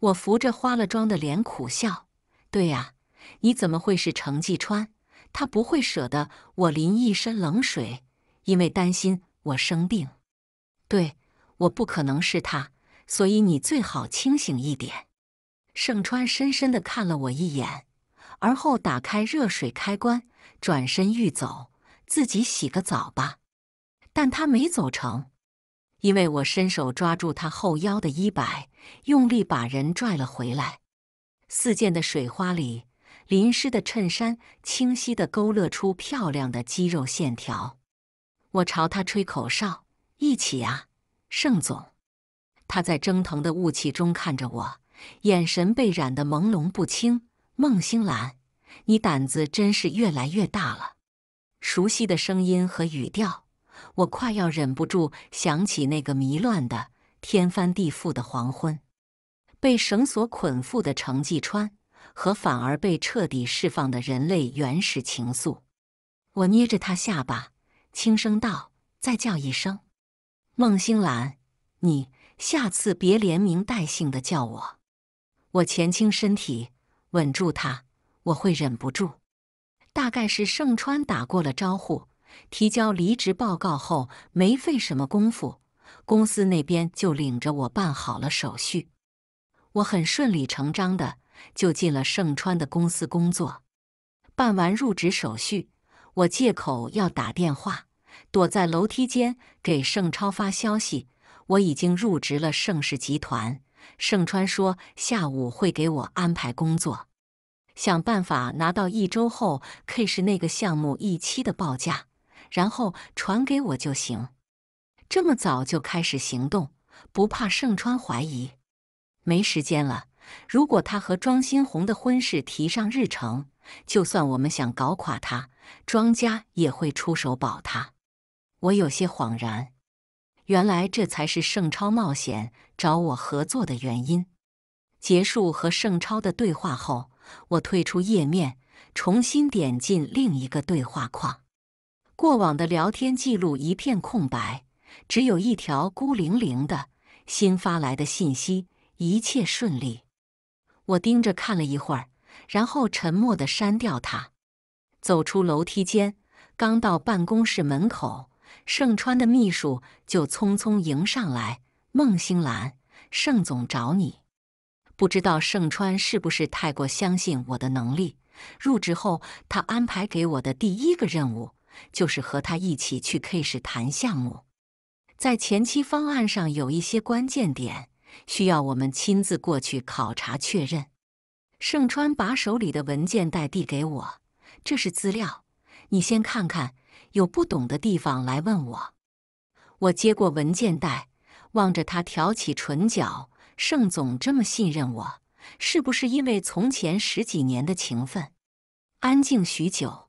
我扶着花了妆的脸苦笑：“对呀，你怎么会是程继川？他不会舍得我淋一身冷水，因为担心我生病。对，我不可能是他，所以你最好清醒一点。”盛川深深地看了我一眼，而后打开热水开关，转身欲走：“自己洗个澡吧。”但他没走成。因为我伸手抓住他后腰的衣摆，用力把人拽了回来。四溅的水花里，淋湿的衬衫清晰地勾勒出漂亮的肌肉线条。我朝他吹口哨：“一起啊，盛总！”他在蒸腾的雾气中看着我，眼神被染得朦胧不清。孟星兰，你胆子真是越来越大了。熟悉的声音和语调。我快要忍不住想起那个迷乱的、天翻地覆的黄昏，被绳索捆缚的程继川和反而被彻底释放的人类原始情愫。我捏着他下巴，轻声道：“再叫一声，孟星兰，你下次别连名带姓的叫我。”我前倾身体，稳住他，我会忍不住。大概是盛川打过了招呼。提交离职报告后，没费什么功夫，公司那边就领着我办好了手续。我很顺理成章的就进了盛川的公司工作。办完入职手续，我借口要打电话，躲在楼梯间给盛超发消息：“我已经入职了盛世集团。”盛川说下午会给我安排工作，想办法拿到一周后 K 市那个项目一期的报价。然后传给我就行。这么早就开始行动，不怕盛川怀疑？没时间了。如果他和庄新红的婚事提上日程，就算我们想搞垮他，庄家也会出手保他。我有些恍然，原来这才是盛超冒险找我合作的原因。结束和盛超的对话后，我退出页面，重新点进另一个对话框。过往的聊天记录一片空白，只有一条孤零零的新发来的信息：“一切顺利。”我盯着看了一会儿，然后沉默的删掉它。走出楼梯间，刚到办公室门口，盛川的秘书就匆匆迎上来：“孟星兰，盛总找你。”不知道盛川是不是太过相信我的能力？入职后，他安排给我的第一个任务。就是和他一起去 K 市谈项目，在前期方案上有一些关键点需要我们亲自过去考察确认。盛川把手里的文件袋递给我，这是资料，你先看看，有不懂的地方来问我。我接过文件袋，望着他挑起唇角，盛总这么信任我，是不是因为从前十几年的情分？安静许久。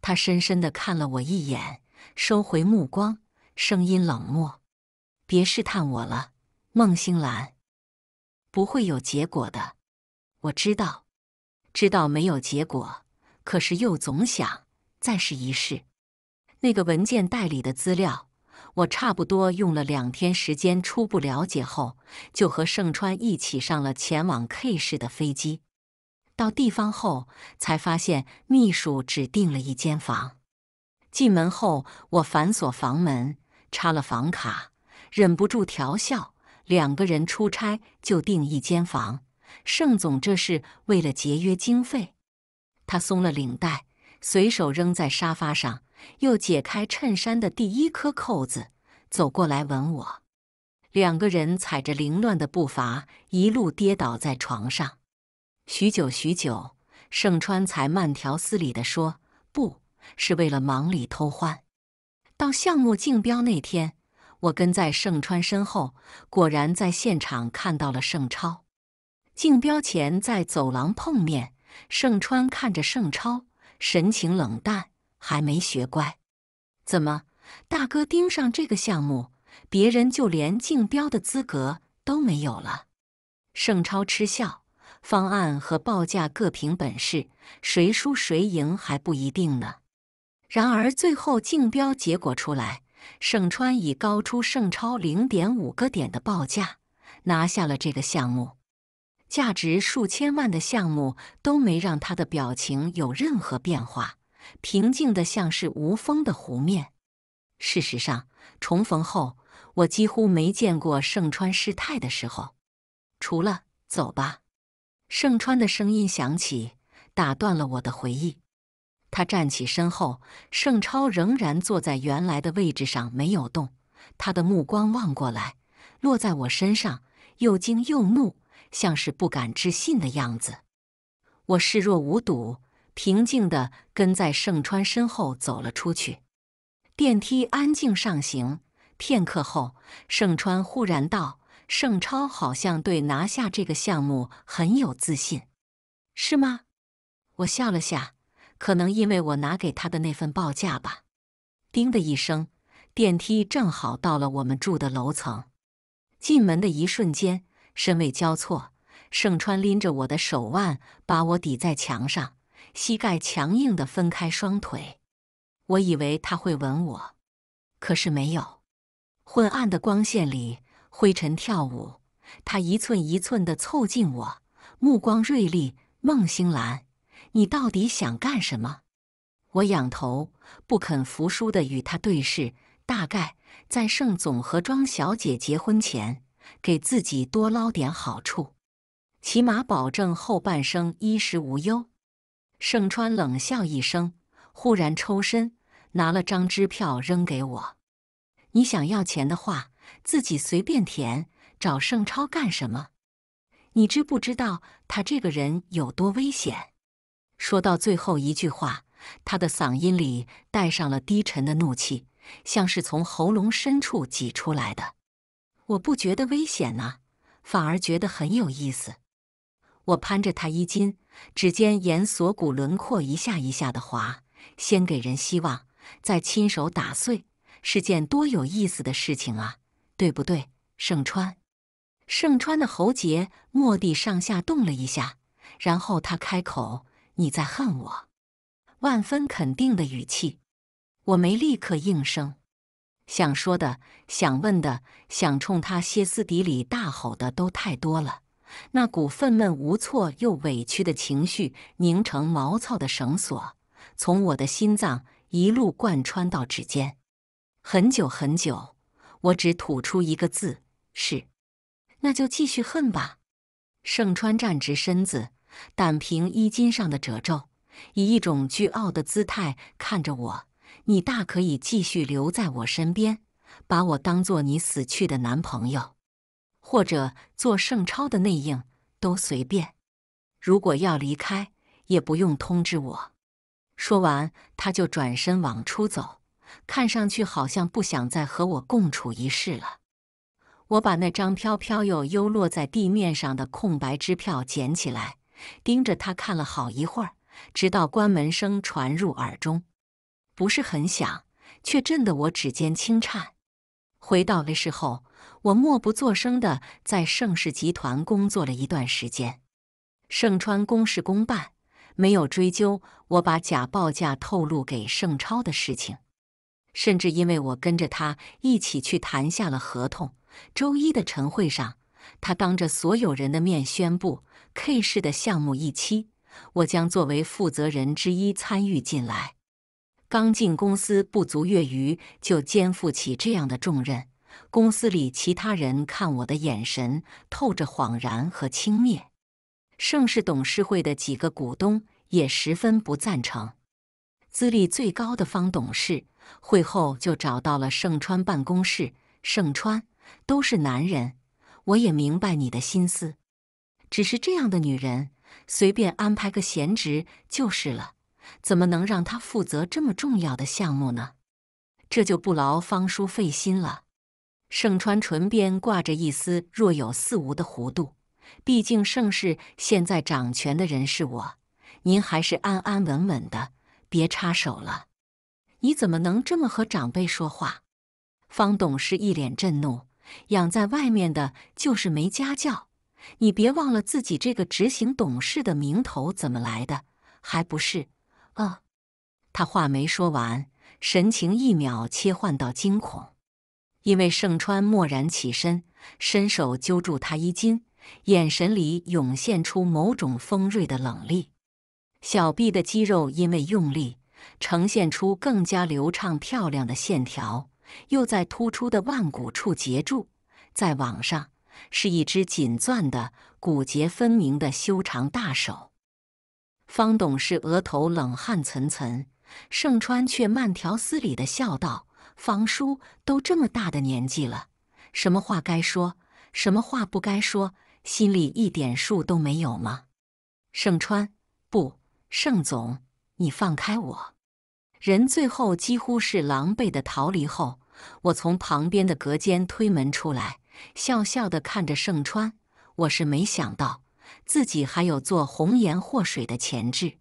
他深深地看了我一眼，收回目光，声音冷漠：“别试探我了，孟星兰，不会有结果的。”我知道，知道没有结果，可是又总想再试一试。那个文件袋里的资料，我差不多用了两天时间初步了解后，就和盛川一起上了前往 K 市的飞机。到地方后，才发现秘书只订了一间房。进门后，我反锁房门，插了房卡，忍不住调笑：两个人出差就订一间房，盛总这是为了节约经费。他松了领带，随手扔在沙发上，又解开衬衫的第一颗扣子，走过来吻我。两个人踩着凌乱的步伐，一路跌倒在床上。许久许久，盛川才慢条斯理地说：“不是为了忙里偷欢。”到项目竞标那天，我跟在盛川身后，果然在现场看到了盛超。竞标前在走廊碰面，盛川看着盛超，神情冷淡，还没学乖。怎么，大哥盯上这个项目，别人就连竞标的资格都没有了？盛超嗤笑。方案和报价各凭本事，谁输谁赢还不一定呢。然而最后竞标结果出来，盛川以高出胜超零点五个点的报价拿下了这个项目，价值数千万的项目都没让他的表情有任何变化，平静的像是无风的湖面。事实上，重逢后我几乎没见过盛川失态的时候，除了走吧。盛川的声音响起，打断了我的回忆。他站起身后，盛超仍然坐在原来的位置上没有动。他的目光望过来，落在我身上，又惊又怒，像是不敢置信的样子。我视若无睹，平静的跟在盛川身后走了出去。电梯安静上行，片刻后，盛川忽然道。盛超好像对拿下这个项目很有自信，是吗？我笑了下，可能因为我拿给他的那份报价吧。叮的一声，电梯正好到了我们住的楼层。进门的一瞬间，身位交错，盛川拎着我的手腕，把我抵在墙上，膝盖强硬地分开双腿。我以为他会吻我，可是没有。昏暗的光线里。灰尘跳舞，他一寸一寸地凑近我，目光锐利。孟星兰，你到底想干什么？我仰头，不肯服输地与他对视。大概在盛总和庄小姐结婚前，给自己多捞点好处，起码保证后半生衣食无忧。盛川冷笑一声，忽然抽身，拿了张支票扔给我：“你想要钱的话。”自己随便填，找盛超干什么？你知不知道他这个人有多危险？说到最后一句话，他的嗓音里带上了低沉的怒气，像是从喉咙深处挤出来的。我不觉得危险啊，反而觉得很有意思。我攀着他衣襟，指尖沿锁骨轮廓一下一下的划，先给人希望，再亲手打碎，是件多有意思的事情啊！对不对，盛川？盛川的喉结蓦地上下动了一下，然后他开口：“你在恨我？”万分肯定的语气。我没立刻应声，想说的、想问的、想冲他歇斯底里大吼的都太多了。那股愤懑、无措又委屈的情绪凝成毛糙的绳索，从我的心脏一路贯穿到指尖，很久很久。我只吐出一个字：是。那就继续恨吧。盛川站直身子，掸平衣襟上的褶皱，以一种倨傲的姿态看着我。你大可以继续留在我身边，把我当做你死去的男朋友，或者做盛超的内应都随便。如果要离开，也不用通知我。说完，他就转身往出走。看上去好像不想再和我共处一室了。我把那张飘飘悠悠落在地面上的空白支票捡起来，盯着它看了好一会儿，直到关门声传入耳中，不是很响，却震得我指尖轻颤。回到了室后，我默不作声地在盛世集团工作了一段时间。盛川公事公办，没有追究我把假报价透露给盛超的事情。甚至因为我跟着他一起去谈下了合同，周一的晨会上，他当着所有人的面宣布，K 市的项目一期，我将作为负责人之一参与进来。刚进公司不足月余，就肩负起这样的重任，公司里其他人看我的眼神透着恍然和轻蔑，盛世董事会的几个股东也十分不赞成。资历最高的方董事会后就找到了盛川办公室。盛川都是男人，我也明白你的心思。只是这样的女人，随便安排个闲职就是了，怎么能让她负责这么重要的项目呢？这就不劳方叔费心了。盛川唇边挂着一丝若有似无的弧度。毕竟盛世现在掌权的人是我，您还是安安稳稳的。别插手了！你怎么能这么和长辈说话？方董事一脸震怒，养在外面的就是没家教。你别忘了自己这个执行董事的名头怎么来的，还不是？啊！他话没说完，神情一秒切换到惊恐，因为盛川蓦然起身，伸手揪住他衣襟，眼神里涌现出某种锋锐的冷厉。小臂的肌肉因为用力，呈现出更加流畅漂亮的线条，又在突出的腕骨处结住，在往上是一只紧攥的骨节分明的修长大手。方董事额头冷汗涔涔，盛川却慢条斯理的笑道：“方叔都这么大的年纪了，什么话该说，什么话不该说，心里一点数都没有吗？”盛川不。盛总，你放开我！人最后几乎是狼狈的逃离后，我从旁边的隔间推门出来，笑笑的看着盛川。我是没想到自己还有做红颜祸水的潜质。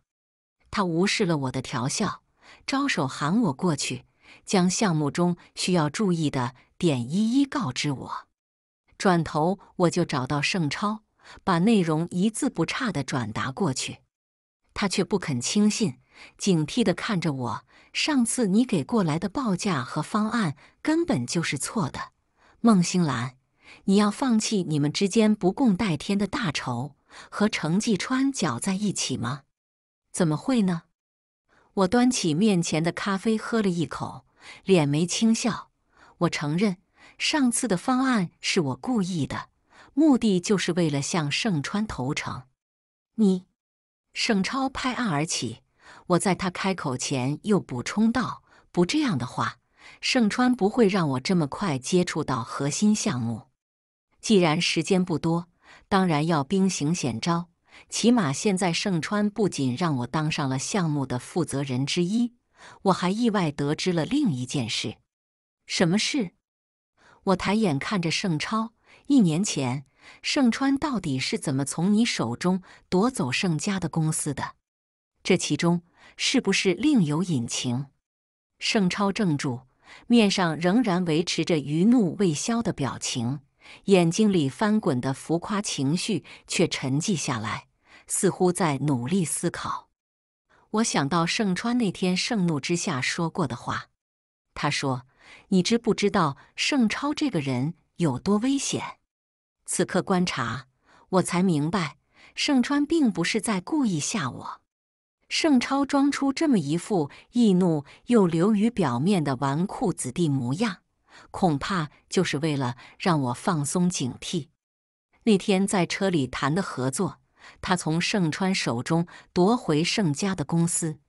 他无视了我的调笑，招手喊我过去，将项目中需要注意的点一一告知我。转头我就找到盛超，把内容一字不差的转达过去。他却不肯轻信，警惕地看着我。上次你给过来的报价和方案根本就是错的，孟星兰，你要放弃你们之间不共戴天的大仇，和程继川搅在一起吗？怎么会呢？我端起面前的咖啡喝了一口，敛眉轻笑。我承认，上次的方案是我故意的，目的就是为了向盛川投诚。你。盛超拍案而起，我在他开口前又补充道：“不这样的话，盛川不会让我这么快接触到核心项目。既然时间不多，当然要兵行险招。起码现在，盛川不仅让我当上了项目的负责人之一，我还意外得知了另一件事。什么事？”我抬眼看着盛超，一年前。盛川到底是怎么从你手中夺走盛家的公司的？这其中是不是另有隐情？盛超怔住，面上仍然维持着余怒未消的表情，眼睛里翻滚的浮夸情绪却沉寂下来，似乎在努力思考。我想到盛川那天盛怒之下说过的话，他说：“你知不知道盛超这个人有多危险？”此刻观察，我才明白，盛川并不是在故意吓我。盛超装出这么一副易怒又流于表面的纨绔子弟模样，恐怕就是为了让我放松警惕。那天在车里谈的合作，他从盛川手中夺回盛家的公司，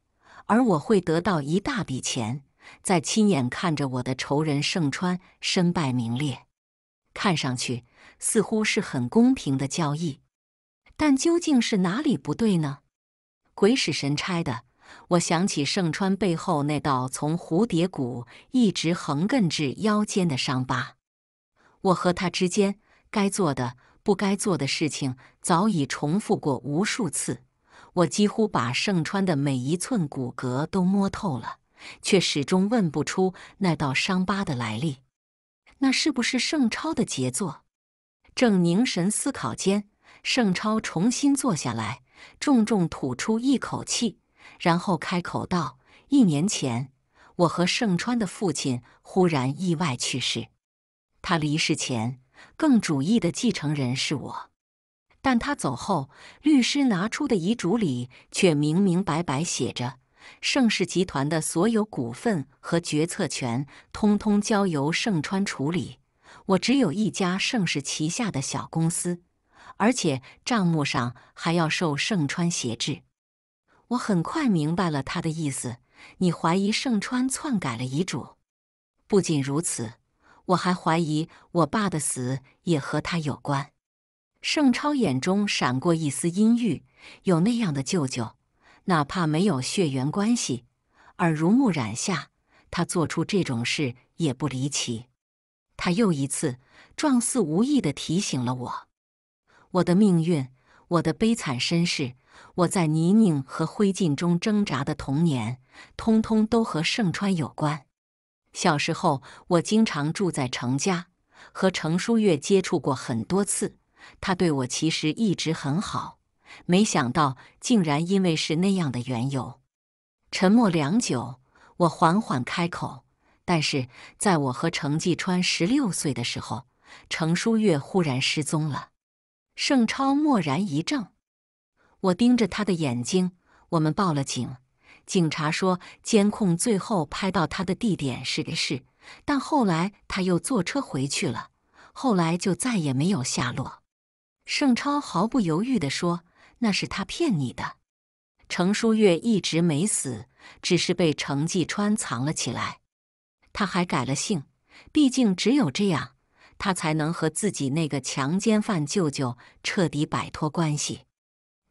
而我会得到一大笔钱，再亲眼看着我的仇人盛川身败名裂。看上去似乎是很公平的交易，但究竟是哪里不对呢？鬼使神差的，我想起盛川背后那道从蝴蝶骨一直横亘至腰间的伤疤。我和他之间该做的、不该做的事情早已重复过无数次。我几乎把盛川的每一寸骨骼都摸透了，却始终问不出那道伤疤的来历。那是不是盛超的杰作？正凝神思考间，盛超重新坐下来，重重吐出一口气，然后开口道：“一年前，我和盛川的父亲忽然意外去世。他离世前更主意的继承人是我，但他走后，律师拿出的遗嘱里却明明白白写着。”盛世集团的所有股份和决策权，通通交由盛川处理。我只有一家盛世旗下的小公司，而且账目上还要受盛川挟制。我很快明白了他的意思。你怀疑盛川篡改了遗嘱？不仅如此，我还怀疑我爸的死也和他有关。盛超眼中闪过一丝阴郁，有那样的舅舅。哪怕没有血缘关系，耳濡目染下，他做出这种事也不离奇。他又一次，状似无意地提醒了我：我的命运，我的悲惨身世，我在泥泞和灰烬中挣扎的童年，通通都和盛川有关。小时候，我经常住在程家，和程书月接触过很多次，他对我其实一直很好。没想到，竟然因为是那样的缘由。沉默良久，我缓缓开口。但是，在我和程继川十六岁的时候，程书月忽然失踪了。盛超蓦然一怔，我盯着他的眼睛。我们报了警，警察说监控最后拍到他的地点是个是，但后来他又坐车回去了，后来就再也没有下落。盛超毫不犹豫地说。那是他骗你的，程书月一直没死，只是被程继川藏了起来。他还改了姓，毕竟只有这样，他才能和自己那个强奸犯舅舅彻底摆脱关系。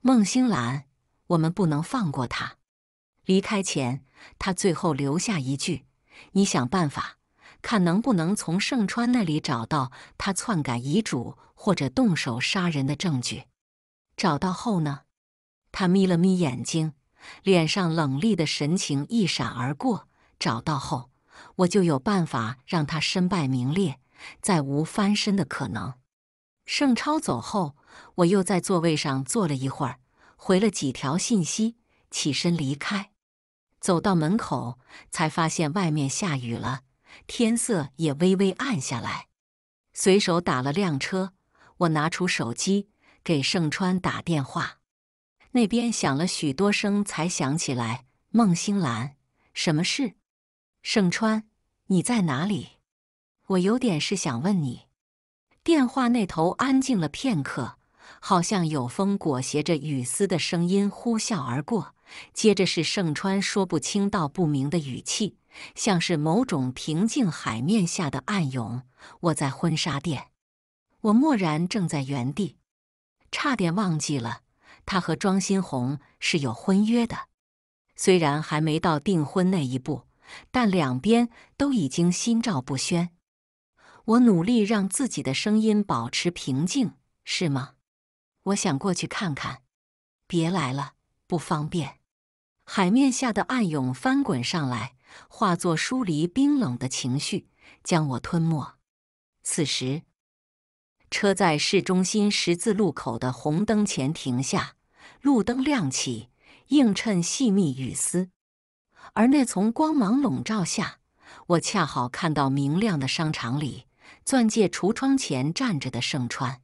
孟星兰，我们不能放过他。离开前，他最后留下一句：“你想办法，看能不能从盛川那里找到他篡改遗嘱或者动手杀人的证据。”找到后呢？他眯了眯眼睛，脸上冷厉的神情一闪而过。找到后，我就有办法让他身败名裂，再无翻身的可能。盛超走后，我又在座位上坐了一会儿，回了几条信息，起身离开。走到门口，才发现外面下雨了，天色也微微暗下来。随手打了辆车，我拿出手机。给盛川打电话，那边响了许多声，才想起来孟星兰，什么事？盛川，你在哪里？我有点事想问你。电话那头安静了片刻，好像有风裹挟着雨丝的声音呼啸而过，接着是盛川说不清道不明的语气，像是某种平静海面下的暗涌。我在婚纱店，我蓦然正在原地。差点忘记了，他和庄新红是有婚约的。虽然还没到订婚那一步，但两边都已经心照不宣。我努力让自己的声音保持平静，是吗？我想过去看看。别来了，不方便。海面下的暗涌翻滚上来，化作疏离冰冷的情绪，将我吞没。此时。车在市中心十字路口的红灯前停下，路灯亮起，映衬细密雨丝。而那从光芒笼罩下，我恰好看到明亮的商场里，钻戒橱窗前站着的盛川。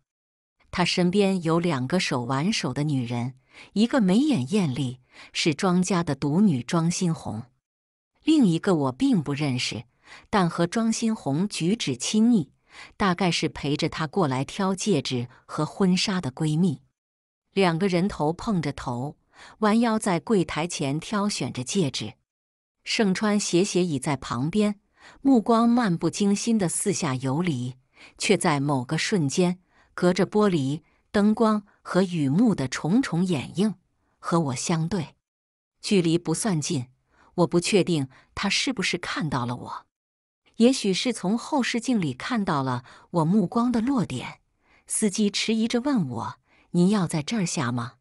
他身边有两个手挽手的女人，一个眉眼艳丽，是庄家的独女庄心红；另一个我并不认识，但和庄心红举止亲昵。大概是陪着她过来挑戒指和婚纱的闺蜜，两个人头碰着头，弯腰在柜台前挑选着戒指。盛川斜斜倚在旁边，目光漫不经心的四下游离，却在某个瞬间，隔着玻璃、灯光和雨幕的重重掩映，和我相对。距离不算近，我不确定他是不是看到了我。也许是从后视镜里看到了我目光的落点，司机迟疑着问我：“您要在这儿下吗？”“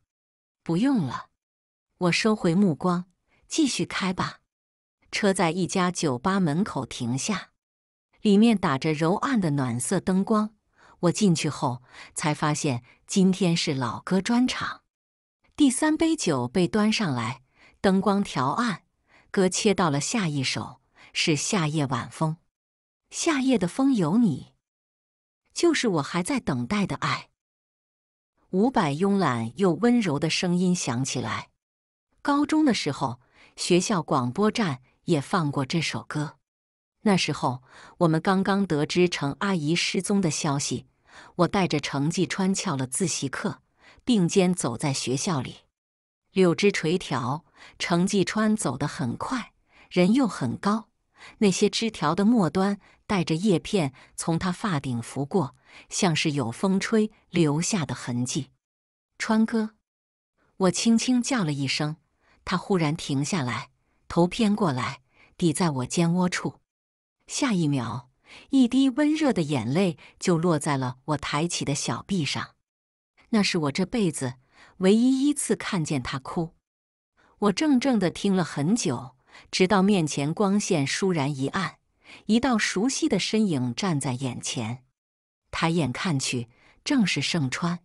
不用了。”我收回目光，继续开吧。车在一家酒吧门口停下，里面打着柔暗的暖色灯光。我进去后才发现，今天是老歌专场。第三杯酒被端上来，灯光调暗，歌切到了下一首，是夏夜晚风。夏夜的风有你，就是我还在等待的爱。伍佰慵懒又温柔的声音响起来。高中的时候，学校广播站也放过这首歌。那时候，我们刚刚得知程阿姨失踪的消息，我带着程继川翘了自习课，并肩走在学校里。柳枝垂条，程继川走得很快，人又很高，那些枝条的末端。带着叶片从他发顶拂过，像是有风吹留下的痕迹。川哥，我轻轻叫了一声，他忽然停下来，头偏过来抵在我肩窝处。下一秒，一滴温热的眼泪就落在了我抬起的小臂上。那是我这辈子唯一一次看见他哭。我怔怔的听了很久，直到面前光线倏然一暗。一道熟悉的身影站在眼前，抬眼看去，正是盛川。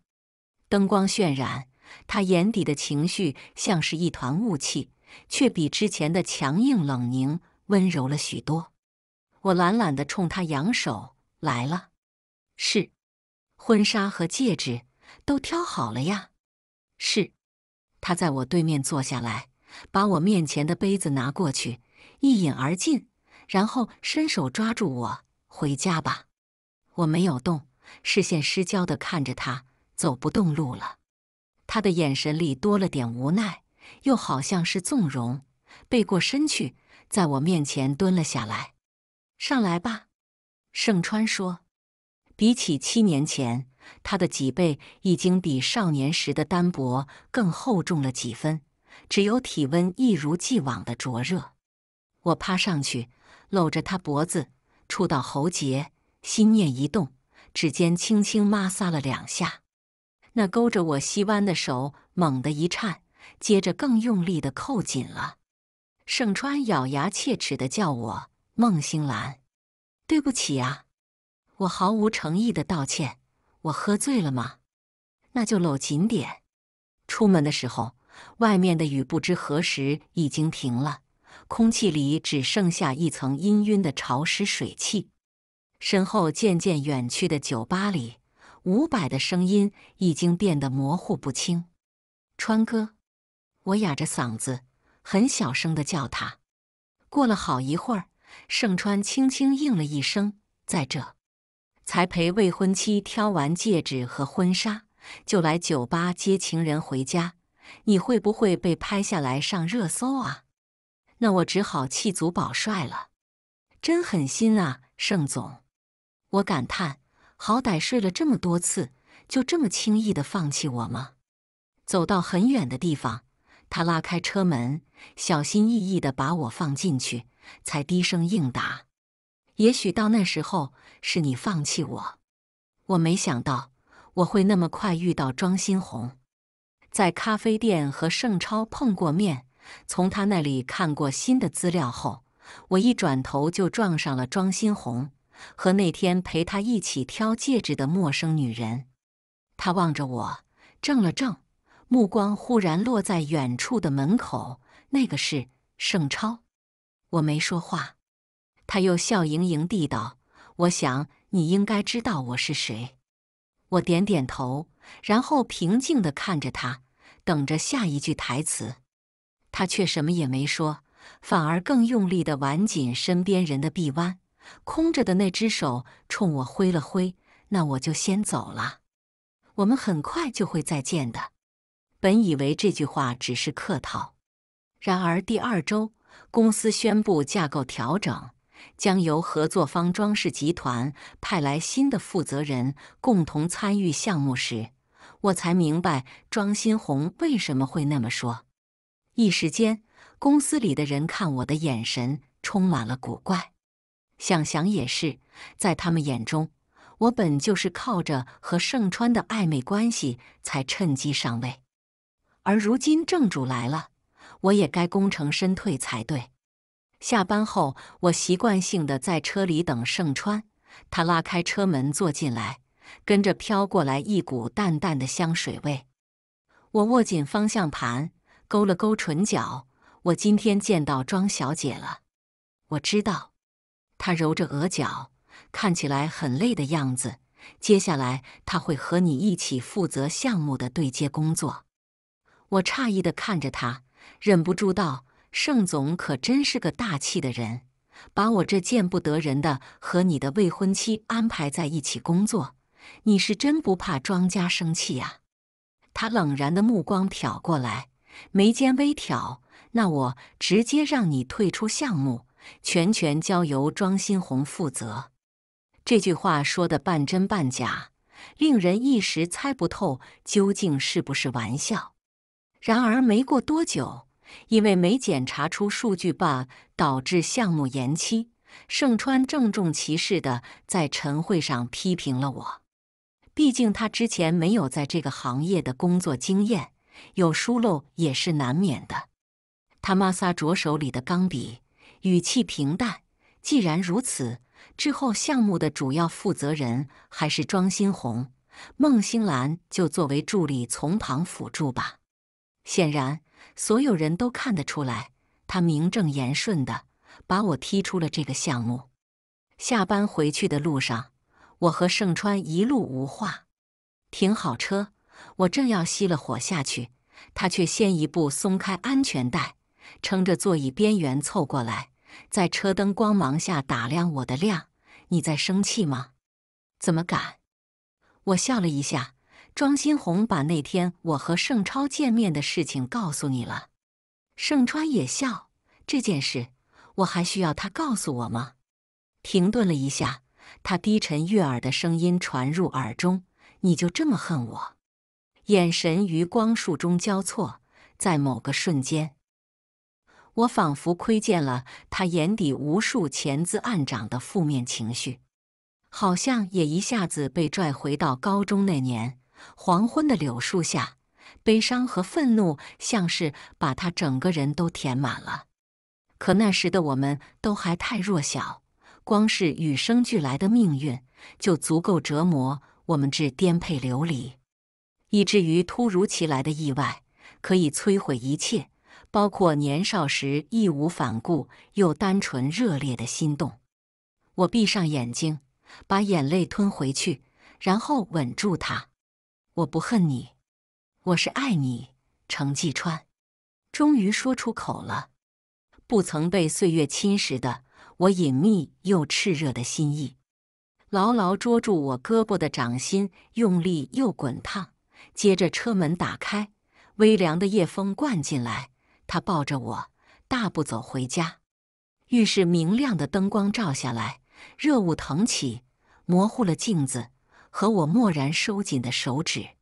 灯光渲染，他眼底的情绪像是一团雾气，却比之前的强硬冷凝温柔了许多。我懒懒地冲他扬手：“来了。”“是。”婚纱和戒指都挑好了呀？“是。”他在我对面坐下来，把我面前的杯子拿过去，一饮而尽。然后伸手抓住我，回家吧。我没有动，视线失焦地看着他，走不动路了。他的眼神里多了点无奈，又好像是纵容。背过身去，在我面前蹲了下来。上来吧，盛川说。比起七年前，他的脊背已经比少年时的单薄更厚重了几分，只有体温一如既往的灼热。我趴上去。搂着他脖子，触到喉结，心念一动，指尖轻轻摩挲了两下。那勾着我膝弯的手猛地一颤，接着更用力的扣紧了。盛川咬牙切齿的叫我孟星兰：“对不起啊，我毫无诚意的道歉。我喝醉了吗？那就搂紧点。”出门的时候，外面的雨不知何时已经停了。空气里只剩下一层氤氲的潮湿水汽，身后渐渐远去的酒吧里，伍佰的声音已经变得模糊不清。川哥，我哑着嗓子，很小声的叫他。过了好一会儿，盛川轻轻应了一声，在这。才陪未婚妻挑完戒指和婚纱，就来酒吧接情人回家，你会不会被拍下来上热搜啊？那我只好弃卒保帅了，真狠心啊，盛总！我感叹，好歹睡了这么多次，就这么轻易的放弃我吗？走到很远的地方，他拉开车门，小心翼翼的把我放进去，才低声应答：“也许到那时候是你放弃我。”我没想到我会那么快遇到庄心红，在咖啡店和盛超碰过面。从他那里看过新的资料后，我一转头就撞上了庄新红和那天陪他一起挑戒指的陌生女人。他望着我，怔了怔，目光忽然落在远处的门口。那个是盛超。我没说话，他又笑盈盈地道：“我想你应该知道我是谁。”我点点头，然后平静地看着他，等着下一句台词。他却什么也没说，反而更用力地挽紧身边人的臂弯，空着的那只手冲我挥了挥：“那我就先走了，我们很快就会再见的。”本以为这句话只是客套，然而第二周公司宣布架构调整，将由合作方装饰集团派来新的负责人共同参与项目时，我才明白庄新红为什么会那么说。一时间，公司里的人看我的眼神充满了古怪。想想也是，在他们眼中，我本就是靠着和盛川的暧昧关系才趁机上位，而如今正主来了，我也该功成身退才对。下班后，我习惯性的在车里等盛川，他拉开车门坐进来，跟着飘过来一股淡淡的香水味。我握紧方向盘。勾了勾唇角，我今天见到庄小姐了。我知道，她揉着额角，看起来很累的样子。接下来，她会和你一起负责项目的对接工作。我诧异的看着他，忍不住道：“盛总可真是个大气的人，把我这见不得人的和你的未婚妻安排在一起工作，你是真不怕庄家生气啊？”他冷然的目光瞟过来。眉间微挑，那我直接让你退出项目，全权交由庄新红负责。这句话说的半真半假，令人一时猜不透究竟是不是玩笑。然而没过多久，因为没检查出数据 bug 导致项目延期，盛川郑重其事的在晨会上批评了我。毕竟他之前没有在这个行业的工作经验。有疏漏也是难免的。他抹撒着手里的钢笔，语气平淡。既然如此，之后项目的主要负责人还是庄新红，孟星兰就作为助理从旁辅助吧。显然，所有人都看得出来，他名正言顺的把我踢出了这个项目。下班回去的路上，我和盛川一路无话。停好车。我正要熄了火下去，他却先一步松开安全带，撑着座椅边缘凑过来，在车灯光芒下打量我的亮。你在生气吗？怎么敢？我笑了一下。庄新红把那天我和盛超见面的事情告诉你了。盛川也笑。这件事我还需要他告诉我吗？停顿了一下，他低沉悦耳的声音传入耳中：“你就这么恨我？”眼神与光束中交错，在某个瞬间，我仿佛窥见了他眼底无数潜滋暗长的负面情绪，好像也一下子被拽回到高中那年黄昏的柳树下，悲伤和愤怒像是把他整个人都填满了。可那时的我们都还太弱小，光是与生俱来的命运就足够折磨我们至颠沛流离。以至于突如其来的意外可以摧毁一切，包括年少时义无反顾又单纯热烈的心动。我闭上眼睛，把眼泪吞回去，然后稳住他。我不恨你，我是爱你，程继川。终于说出口了，不曾被岁月侵蚀的我隐秘又炽热的心意，牢牢捉住我胳膊的掌心，用力又滚烫。接着车门打开，微凉的夜风灌进来。他抱着我，大步走回家。浴室明亮的灯光照下来，热雾腾起，模糊了镜子和我蓦然收紧的手指。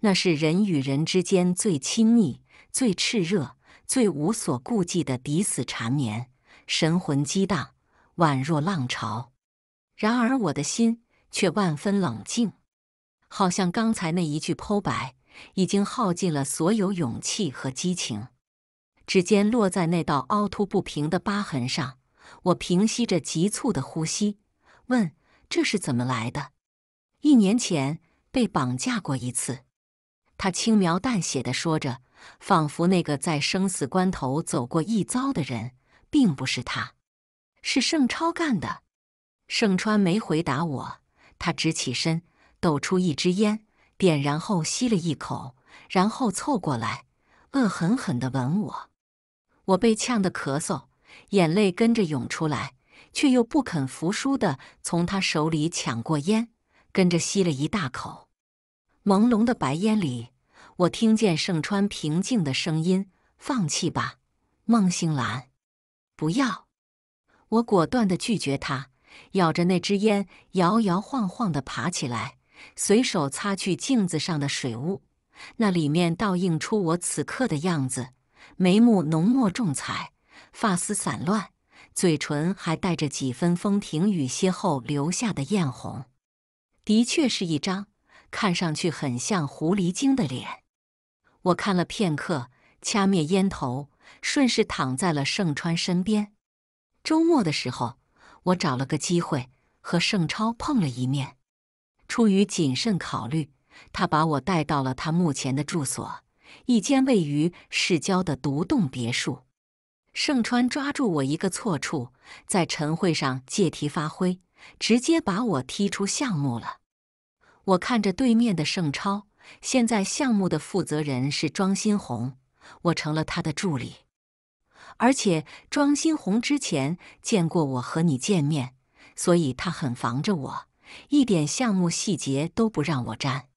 那是人与人之间最亲密、最炽热、最无所顾忌的抵死缠绵，神魂激荡，宛若浪潮。然而我的心却万分冷静。好像刚才那一句剖白已经耗尽了所有勇气和激情。指尖落在那道凹凸不平的疤痕上，我平息着急促的呼吸，问：“这是怎么来的？”一年前被绑架过一次。他轻描淡写的说着，仿佛那个在生死关头走过一遭的人，并不是他，是盛超干的。盛川没回答我，他直起身。抖出一支烟，点燃后吸了一口，然后凑过来，恶狠狠地吻我。我被呛得咳嗽，眼泪跟着涌出来，却又不肯服输地从他手里抢过烟，跟着吸了一大口。朦胧的白烟里，我听见盛川平静的声音：“放弃吧，孟星兰。”不要！我果断地拒绝他，咬着那支烟，摇摇晃晃地爬起来。随手擦去镜子上的水雾，那里面倒映出我此刻的样子：眉目浓墨重彩，发丝散乱，嘴唇还带着几分风停雨歇后留下的艳红。的确是一张看上去很像狐狸精的脸。我看了片刻，掐灭烟头，顺势躺在了盛川身边。周末的时候，我找了个机会和盛超碰了一面。出于谨慎考虑，他把我带到了他目前的住所，一间位于市郊的独栋别墅。盛川抓住我一个错处，在晨会上借题发挥，直接把我踢出项目了。我看着对面的盛超，现在项目的负责人是庄新红，我成了他的助理。而且庄新红之前见过我和你见面，所以他很防着我。一点项目细节都不让我沾，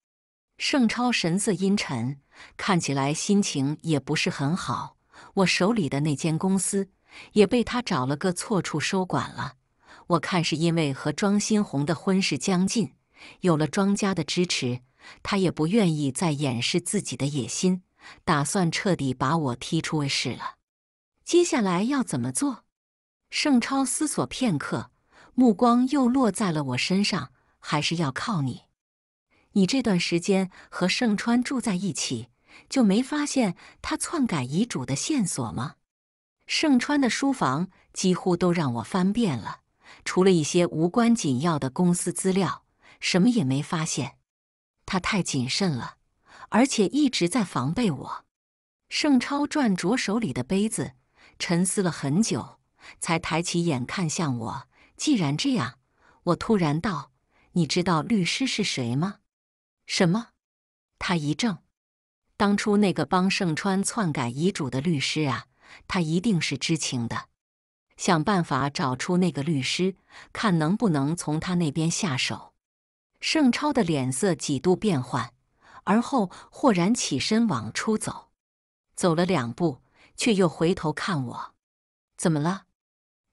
盛超神色阴沉，看起来心情也不是很好。我手里的那间公司也被他找了个错处收管了。我看是因为和庄新红的婚事将近，有了庄家的支持，他也不愿意再掩饰自己的野心，打算彻底把我踢出卫视了。接下来要怎么做？盛超思索片刻。目光又落在了我身上，还是要靠你。你这段时间和盛川住在一起，就没发现他篡改遗嘱的线索吗？盛川的书房几乎都让我翻遍了，除了一些无关紧要的公司资料，什么也没发现。他太谨慎了，而且一直在防备我。盛超转着手里的杯子，沉思了很久，才抬起眼看向我。既然这样，我突然道：“你知道律师是谁吗？”“什么？”他一怔。“当初那个帮盛川篡改遗嘱的律师啊，他一定是知情的。想办法找出那个律师，看能不能从他那边下手。”盛超的脸色几度变换，而后豁然起身往出走，走了两步，却又回头看我。“怎么了？”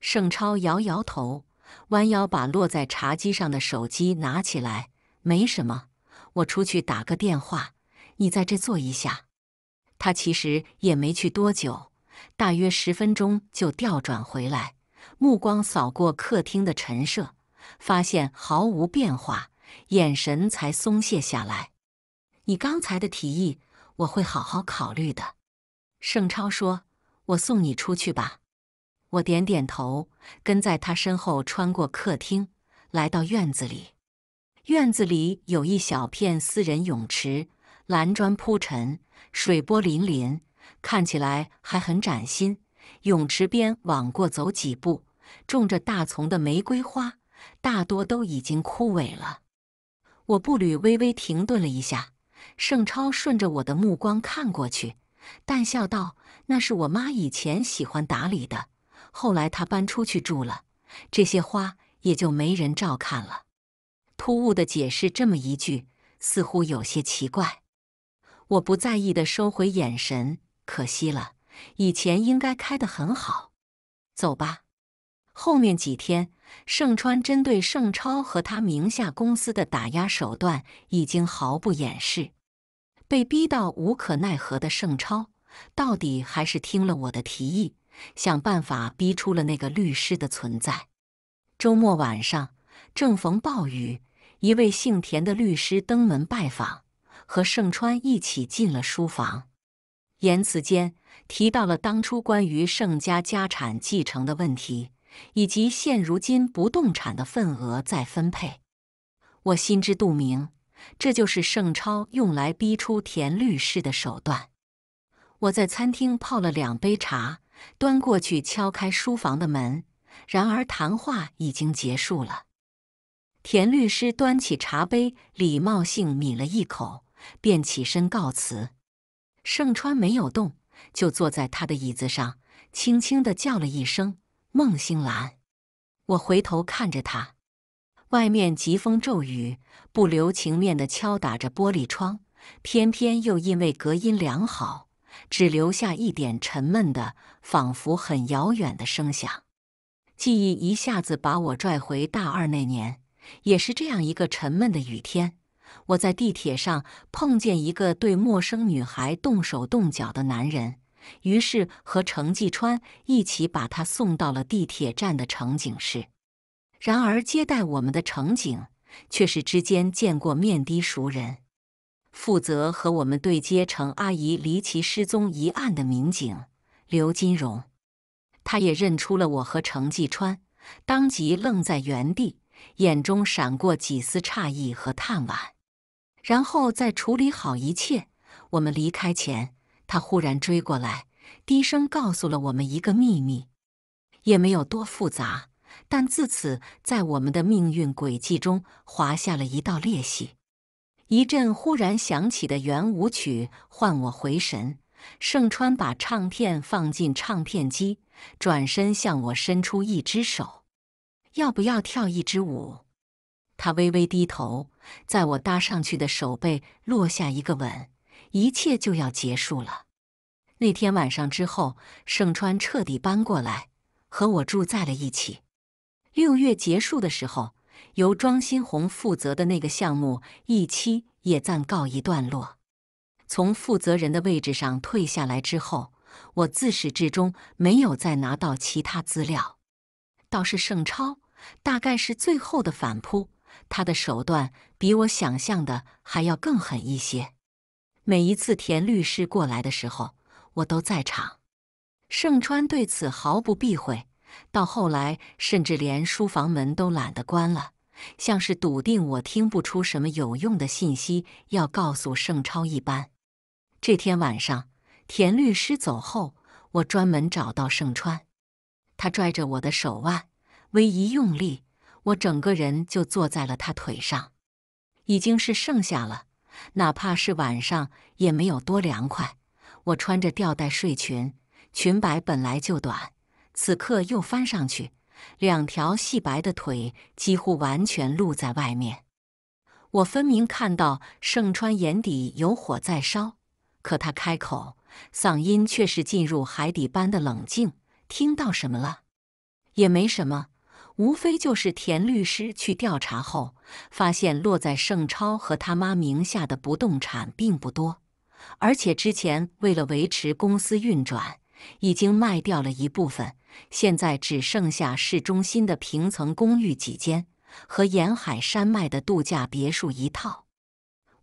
盛超摇摇头。弯腰把落在茶几上的手机拿起来，没什么，我出去打个电话，你在这坐一下。他其实也没去多久，大约十分钟就调转回来，目光扫过客厅的陈设，发现毫无变化，眼神才松懈下来。你刚才的提议，我会好好考虑的。盛超说：“我送你出去吧。”我点点头，跟在他身后穿过客厅，来到院子里。院子里有一小片私人泳池，蓝砖铺陈，水波粼粼，看起来还很崭新。泳池边往过走几步，种着大丛的玫瑰花，大多都已经枯萎了。我步履微微停顿了一下，盛超顺着我的目光看过去，淡笑道：“那是我妈以前喜欢打理的。”后来他搬出去住了，这些花也就没人照看了。突兀的解释这么一句，似乎有些奇怪。我不在意的收回眼神，可惜了，以前应该开得很好。走吧。后面几天，盛川针对盛超和他名下公司的打压手段已经毫不掩饰。被逼到无可奈何的盛超，到底还是听了我的提议。想办法逼出了那个律师的存在。周末晚上正逢暴雨，一位姓田的律师登门拜访，和盛川一起进了书房。言辞间提到了当初关于盛家家产继承的问题，以及现如今不动产的份额再分配。我心知肚明，这就是盛超用来逼出田律师的手段。我在餐厅泡了两杯茶。端过去敲开书房的门，然而谈话已经结束了。田律师端起茶杯，礼貌性抿了一口，便起身告辞。盛川没有动，就坐在他的椅子上，轻轻地叫了一声“孟星兰”。我回头看着他，外面疾风骤雨，不留情面地敲打着玻璃窗，偏偏又因为隔音良好。只留下一点沉闷的，仿佛很遥远的声响。记忆一下子把我拽回大二那年，也是这样一个沉闷的雨天。我在地铁上碰见一个对陌生女孩动手动脚的男人，于是和程继川一起把他送到了地铁站的乘警室。然而接待我们的乘警却是之间见过面的熟人。负责和我们对接程阿姨离奇失踪一案的民警刘金荣，他也认出了我和程继川，当即愣在原地，眼中闪过几丝诧异和探惋。然后在处理好一切，我们离开前，他忽然追过来，低声告诉了我们一个秘密，也没有多复杂，但自此在我们的命运轨迹中划下了一道裂隙。一阵忽然响起的圆舞曲唤我回神。盛川把唱片放进唱片机，转身向我伸出一只手：“要不要跳一支舞？”他微微低头，在我搭上去的手背落下一个吻。一切就要结束了。那天晚上之后，盛川彻底搬过来和我住在了一起。六月结束的时候。由庄新红负责的那个项目一期也暂告一段落。从负责人的位置上退下来之后，我自始至终没有再拿到其他资料。倒是盛超，大概是最后的反扑，他的手段比我想象的还要更狠一些。每一次田律师过来的时候，我都在场。盛川对此毫不避讳，到后来甚至连书房门都懒得关了。像是笃定我听不出什么有用的信息要告诉盛超一般。这天晚上，田律师走后，我专门找到盛川。他拽着我的手腕，微一用力，我整个人就坐在了他腿上。已经是盛夏了，哪怕是晚上也没有多凉快。我穿着吊带睡裙，裙摆本来就短，此刻又翻上去。两条细白的腿几乎完全露在外面，我分明看到盛川眼底有火在烧，可他开口，嗓音却是进入海底般的冷静。听到什么了？也没什么，无非就是田律师去调查后发现，落在盛超和他妈名下的不动产并不多，而且之前为了维持公司运转，已经卖掉了一部分。现在只剩下市中心的平层公寓几间和沿海山脉的度假别墅一套。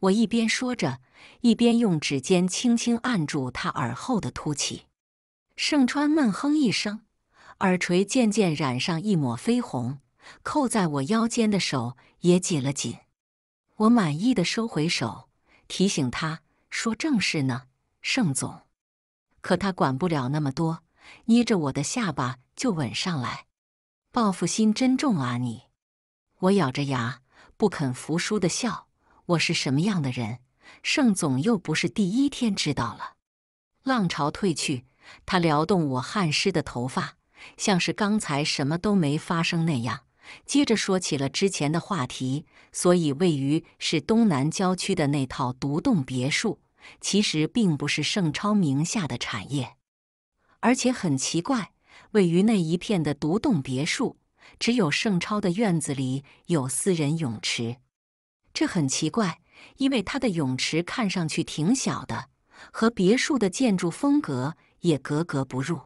我一边说着，一边用指尖轻轻按住他耳后的凸起。盛川闷哼一声，耳垂渐渐染上一抹绯红，扣在我腰间的手也紧了紧。我满意的收回手，提醒他说：“正事呢，盛总。”可他管不了那么多。捏着我的下巴就吻上来，报复心真重啊你！我咬着牙不肯服输的笑。我是什么样的人，盛总又不是第一天知道了。浪潮退去，他撩动我汗湿的头发，像是刚才什么都没发生那样，接着说起了之前的话题。所以位于是东南郊区的那套独栋别墅，其实并不是盛超名下的产业。而且很奇怪，位于那一片的独栋别墅，只有盛超的院子里有私人泳池，这很奇怪，因为他的泳池看上去挺小的，和别墅的建筑风格也格格不入。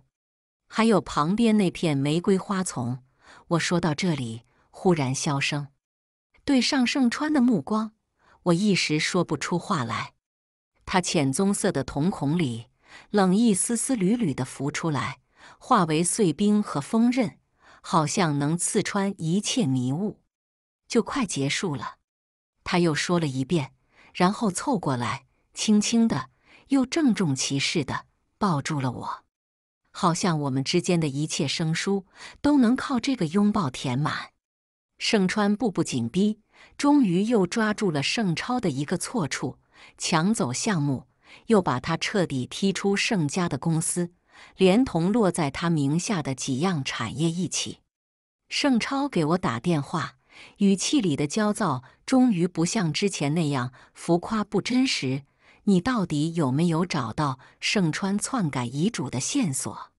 还有旁边那片玫瑰花丛，我说到这里忽然消声，对上盛川的目光，我一时说不出话来，他浅棕色的瞳孔里。冷意丝丝缕缕的浮出来，化为碎冰和风刃，好像能刺穿一切迷雾。就快结束了，他又说了一遍，然后凑过来，轻轻的又郑重其事的抱住了我，好像我们之间的一切生疏都能靠这个拥抱填满。盛川步步紧逼，终于又抓住了盛超的一个错处，抢走项目。又把他彻底踢出盛家的公司，连同落在他名下的几样产业一起。盛超给我打电话，语气里的焦躁终于不像之前那样浮夸不真实。你到底有没有找到盛川篡改遗嘱的线索？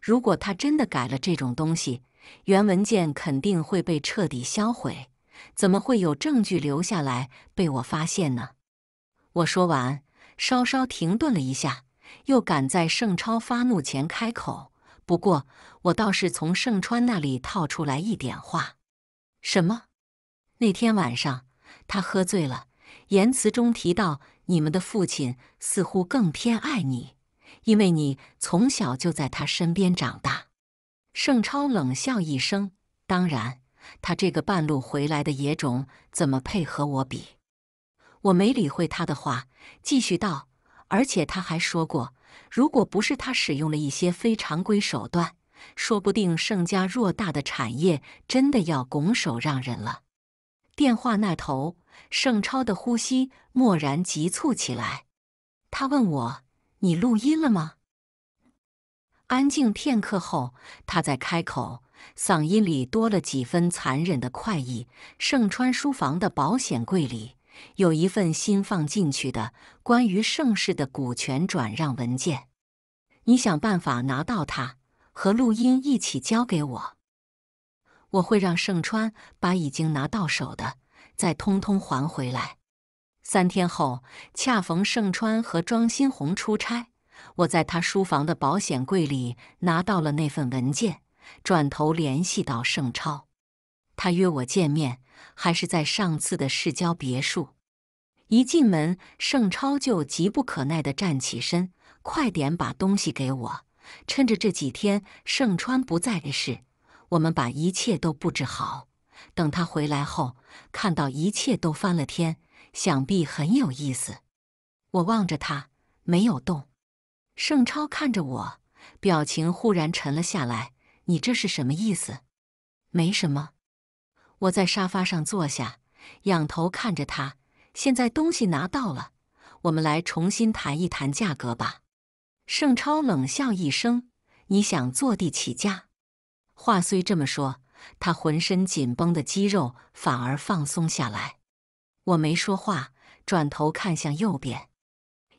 如果他真的改了这种东西，原文件肯定会被彻底销毁，怎么会有证据留下来被我发现呢？我说完。稍稍停顿了一下，又赶在盛超发怒前开口。不过，我倒是从盛川那里套出来一点话：什么？那天晚上他喝醉了，言辞中提到你们的父亲似乎更偏爱你，因为你从小就在他身边长大。盛超冷笑一声：“当然，他这个半路回来的野种怎么配和我比？”我没理会他的话，继续道。而且他还说过，如果不是他使用了一些非常规手段，说不定盛家偌大的产业真的要拱手让人了。电话那头，盛超的呼吸蓦然急促起来。他问我：“你录音了吗？”安静片刻后，他再开口，嗓音里多了几分残忍的快意。盛川书房的保险柜里。有一份新放进去的关于盛世的股权转让文件，你想办法拿到它，和录音一起交给我。我会让盛川把已经拿到手的再通通还回来。三天后，恰逢盛川和庄新红出差，我在他书房的保险柜里拿到了那份文件，转头联系到盛超，他约我见面。还是在上次的市郊别墅。一进门，盛超就急不可耐地站起身：“快点把东西给我！趁着这几天盛川不在的事，我们把一切都布置好。等他回来后，看到一切都翻了天，想必很有意思。”我望着他，没有动。盛超看着我，表情忽然沉了下来：“你这是什么意思？”“没什么。”我在沙发上坐下，仰头看着他。现在东西拿到了，我们来重新谈一谈价格吧。盛超冷笑一声：“你想坐地起价？”话虽这么说，他浑身紧绷的肌肉反而放松下来。我没说话，转头看向右边，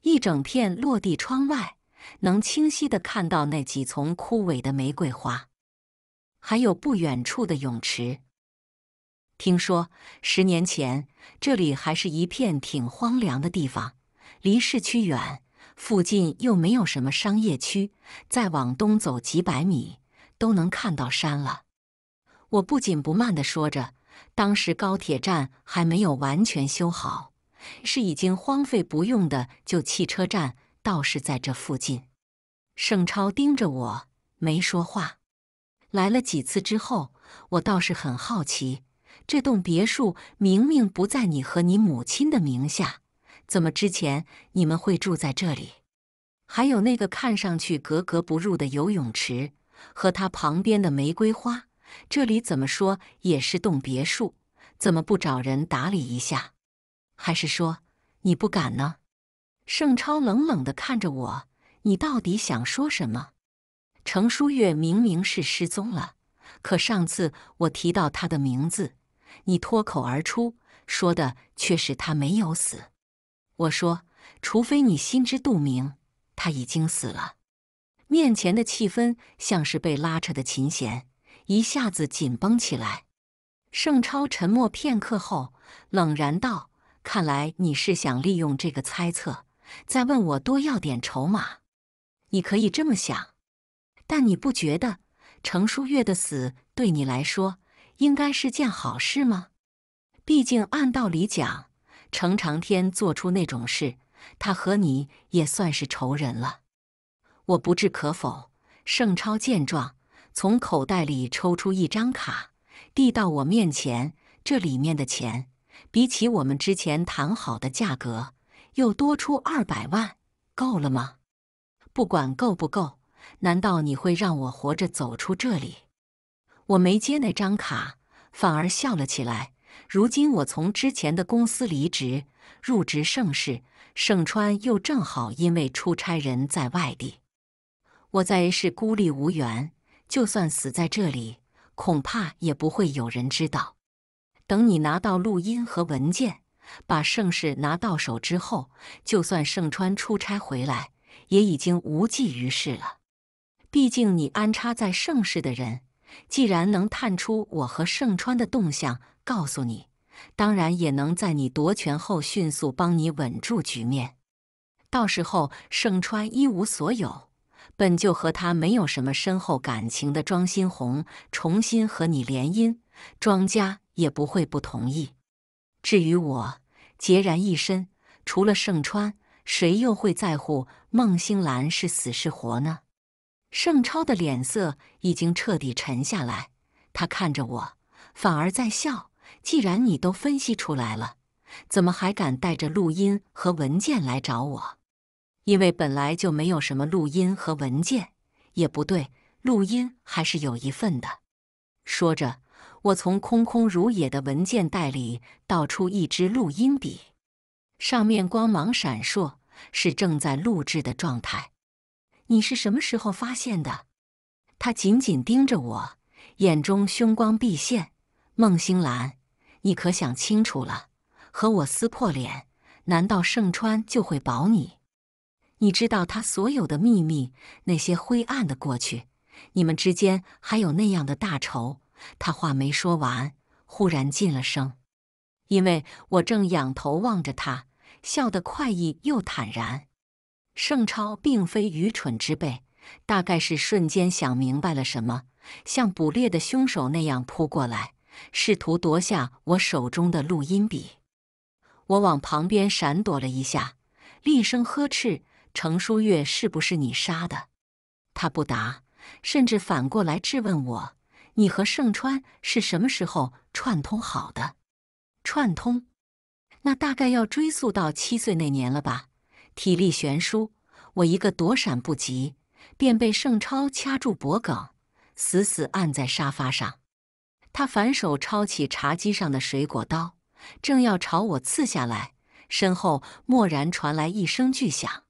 一整片落地窗外，能清晰的看到那几丛枯萎的玫瑰花，还有不远处的泳池。听说十年前这里还是一片挺荒凉的地方，离市区远，附近又没有什么商业区。再往东走几百米都能看到山了。我不紧不慢地说着，当时高铁站还没有完全修好，是已经荒废不用的旧汽车站，倒是在这附近。盛超盯着我没说话。来了几次之后，我倒是很好奇。这栋别墅明明不在你和你母亲的名下，怎么之前你们会住在这里？还有那个看上去格格不入的游泳池和它旁边的玫瑰花，这里怎么说也是栋别墅，怎么不找人打理一下？还是说你不敢呢？盛超冷冷的看着我，你到底想说什么？程书月明明是失踪了，可上次我提到他的名字。你脱口而出，说的却是他没有死。我说，除非你心知肚明，他已经死了。面前的气氛像是被拉扯的琴弦，一下子紧绷起来。盛超沉默片刻后，冷然道：“看来你是想利用这个猜测，再问我多要点筹码。你可以这么想，但你不觉得程书月的死对你来说？”应该是件好事吗？毕竟按道理讲，程长天做出那种事，他和你也算是仇人了。我不置可否。盛超见状，从口袋里抽出一张卡，递到我面前。这里面的钱，比起我们之前谈好的价格，又多出二百万，够了吗？不管够不够，难道你会让我活着走出这里？我没接那张卡，反而笑了起来。如今我从之前的公司离职，入职盛世盛川，又正好因为出差人在外地，我在是孤立无援。就算死在这里，恐怕也不会有人知道。等你拿到录音和文件，把盛世拿到手之后，就算盛川出差回来，也已经无济于事了。毕竟你安插在盛世的人。既然能探出我和盛川的动向，告诉你，当然也能在你夺权后迅速帮你稳住局面。到时候盛川一无所有，本就和他没有什么深厚感情的庄心红重新和你联姻，庄家也不会不同意。至于我，孑然一身，除了盛川，谁又会在乎孟星兰是死是活呢？盛超的脸色已经彻底沉下来，他看着我，反而在笑。既然你都分析出来了，怎么还敢带着录音和文件来找我？因为本来就没有什么录音和文件，也不对，录音还是有一份的。说着，我从空空如也的文件袋里倒出一支录音笔，上面光芒闪烁，是正在录制的状态。你是什么时候发现的？他紧紧盯着我，眼中凶光毕现。孟星兰，你可想清楚了？和我撕破脸，难道盛川就会保你？你知道他所有的秘密，那些灰暗的过去，你们之间还有那样的大仇。他话没说完，忽然进了声，因为我正仰头望着他，笑得快意又坦然。盛超并非愚蠢之辈，大概是瞬间想明白了什么，像捕猎的凶手那样扑过来，试图夺下我手中的录音笔。我往旁边闪躲了一下，厉声呵斥：“程书月，是不是你杀的？”他不答，甚至反过来质问我：“你和盛川是什么时候串通好的？”串通？那大概要追溯到七岁那年了吧。体力悬殊，我一个躲闪不及，便被盛超掐住脖颈，死死按在沙发上。他反手抄起茶几上的水果刀，正要朝我刺下来，身后蓦然传来一声巨响，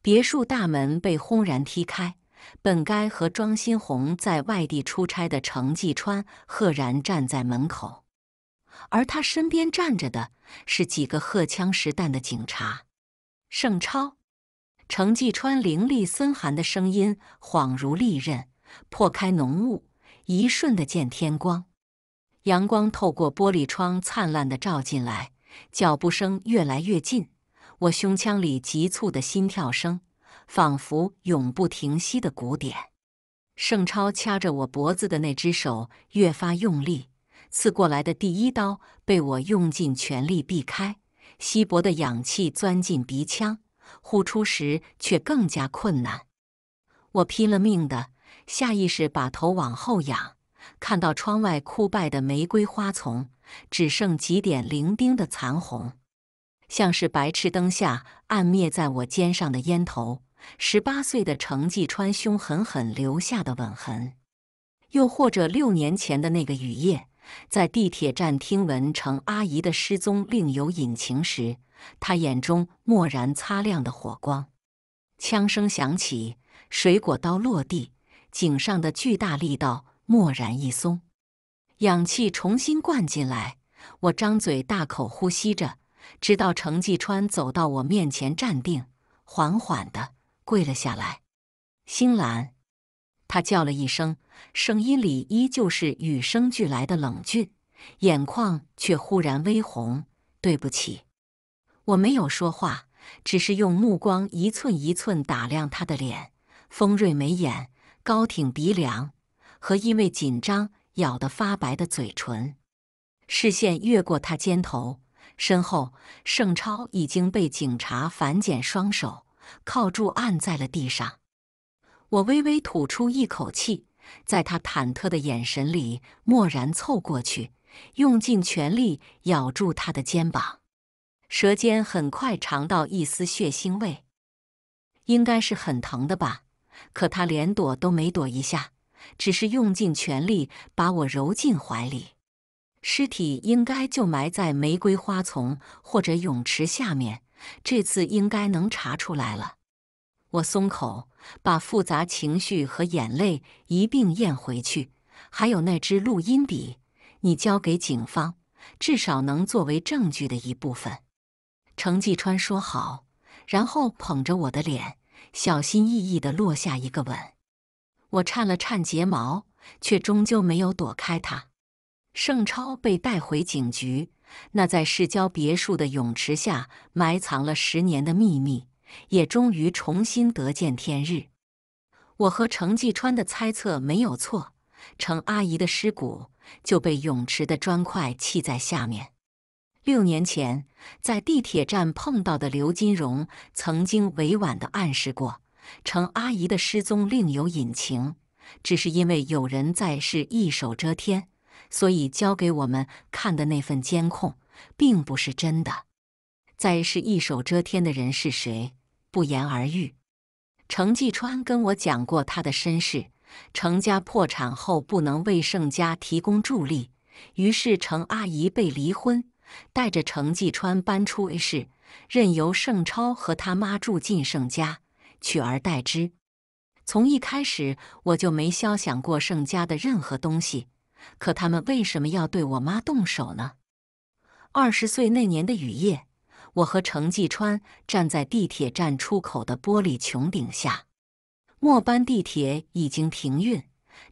别墅大门被轰然踢开。本该和庄新红在外地出差的程继川，赫然站在门口，而他身边站着的是几个荷枪实弹的警察。盛超，程继川凌厉森寒的声音恍如利刃，破开浓雾，一瞬的见天光。阳光透过玻璃窗灿烂的照进来，脚步声越来越近。我胸腔里急促的心跳声，仿佛永不停息的鼓点。盛超掐着我脖子的那只手越发用力，刺过来的第一刀被我用尽全力避开。稀薄的氧气钻进鼻腔，呼出时却更加困难。我拼了命的下意识把头往后仰，看到窗外枯败的玫瑰花丛，只剩几点零丁的残红，像是白炽灯下暗灭在我肩上的烟头，十八岁的程继川凶狠狠留下的吻痕，又或者六年前的那个雨夜。在地铁站听闻程阿姨的失踪另有隐情时，他眼中蓦然擦亮的火光。枪声响起，水果刀落地，颈上的巨大力道蓦然一松，氧气重新灌进来，我张嘴大口呼吸着，直到程继川走到我面前站定，缓缓地跪了下来。星兰，他叫了一声。声音里依旧是与生俱来的冷峻，眼眶却忽然微红。对不起，我没有说话，只是用目光一寸一寸打量他的脸：丰锐眉眼、高挺鼻梁和因为紧张咬得发白的嘴唇。视线越过他肩头，身后盛超已经被警察反剪双手，铐住按在了地上。我微微吐出一口气。在他忐忑的眼神里，蓦然凑过去，用尽全力咬住他的肩膀，舌尖很快尝到一丝血腥味，应该是很疼的吧？可他连躲都没躲一下，只是用尽全力把我揉进怀里。尸体应该就埋在玫瑰花丛或者泳池下面，这次应该能查出来了。我松口。把复杂情绪和眼泪一并咽回去，还有那支录音笔，你交给警方，至少能作为证据的一部分。程继川说好，然后捧着我的脸，小心翼翼的落下一个吻。我颤了颤睫毛，却终究没有躲开他。盛超被带回警局，那在市郊别墅的泳池下埋藏了十年的秘密。也终于重新得见天日。我和程继川的猜测没有错，程阿姨的尸骨就被泳池的砖块砌在下面。六年前在地铁站碰到的刘金荣，曾经委婉地暗示过，程阿姨的失踪另有隐情，只是因为有人在是一手遮天，所以交给我们看的那份监控并不是真的。在世一手遮天的人是谁？不言而喻。程继川跟我讲过他的身世。程家破产后，不能为盛家提供助力，于是程阿姨被离婚，带着程继川搬出 A 市，任由盛超和他妈住进盛家，取而代之。从一开始，我就没消想过盛家的任何东西。可他们为什么要对我妈动手呢？二十岁那年的雨夜。我和程继川站在地铁站出口的玻璃穹顶下，末班地铁已经停运，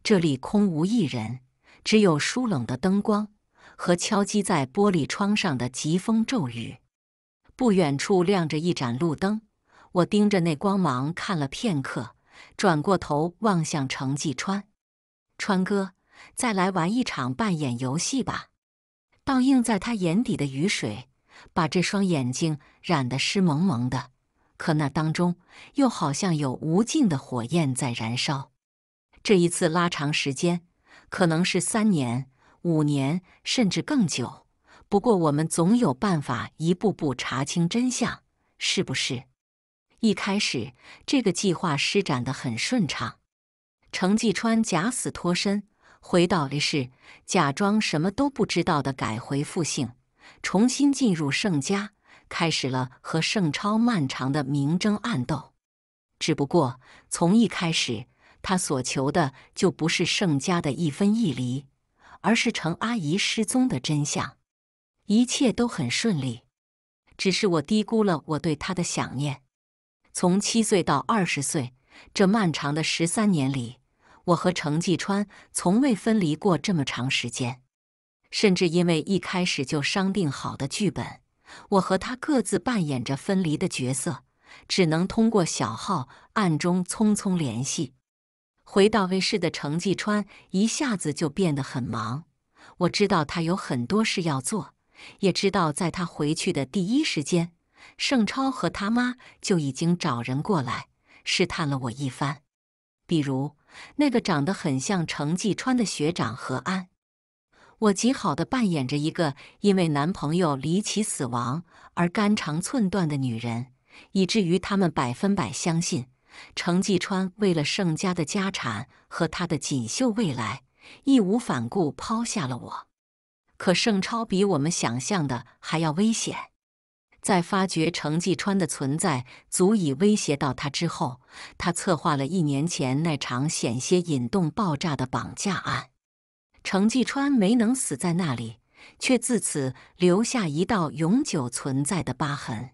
这里空无一人，只有疏冷的灯光和敲击在玻璃窗上的疾风骤雨。不远处亮着一盏路灯，我盯着那光芒看了片刻，转过头望向程继川：“川哥，再来玩一场扮演游戏吧。”倒映在他眼底的雨水。把这双眼睛染得湿蒙蒙的，可那当中又好像有无尽的火焰在燃烧。这一次拉长时间，可能是三年、五年，甚至更久。不过我们总有办法一步步查清真相，是不是？一开始这个计划施展得很顺畅。程继川假死脱身，回到的是假装什么都不知道的改回复姓。重新进入盛家，开始了和盛超漫长的明争暗斗。只不过从一开始，他所求的就不是盛家的一分一厘，而是程阿姨失踪的真相。一切都很顺利，只是我低估了我对他的想念。从七岁到二十岁，这漫长的十三年里，我和程继川从未分离过这么长时间。甚至因为一开始就商定好的剧本，我和他各自扮演着分离的角色，只能通过小号暗中匆匆联系。回到卫视的程季川一下子就变得很忙，我知道他有很多事要做，也知道在他回去的第一时间，盛超和他妈就已经找人过来试探了我一番，比如那个长得很像程季川的学长何安。我极好的扮演着一个因为男朋友离奇死亡而肝肠寸断的女人，以至于他们百分百相信程继川为了盛家的家产和他的锦绣未来，义无反顾抛下了我。可盛超比我们想象的还要危险，在发觉程继川的存在足以威胁到他之后，他策划了一年前那场险些引动爆炸的绑架案。程继川没能死在那里，却自此留下一道永久存在的疤痕。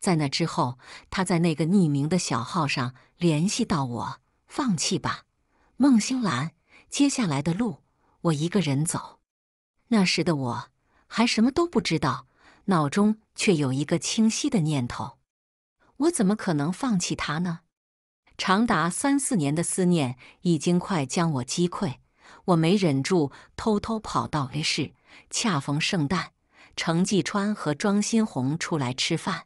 在那之后，他在那个匿名的小号上联系到我：“放弃吧，孟星兰，接下来的路我一个人走。”那时的我还什么都不知道，脑中却有一个清晰的念头：我怎么可能放弃他呢？长达三四年的思念已经快将我击溃。我没忍住，偷偷跑到 A 市，恰逢圣诞，程继川和庄新红出来吃饭。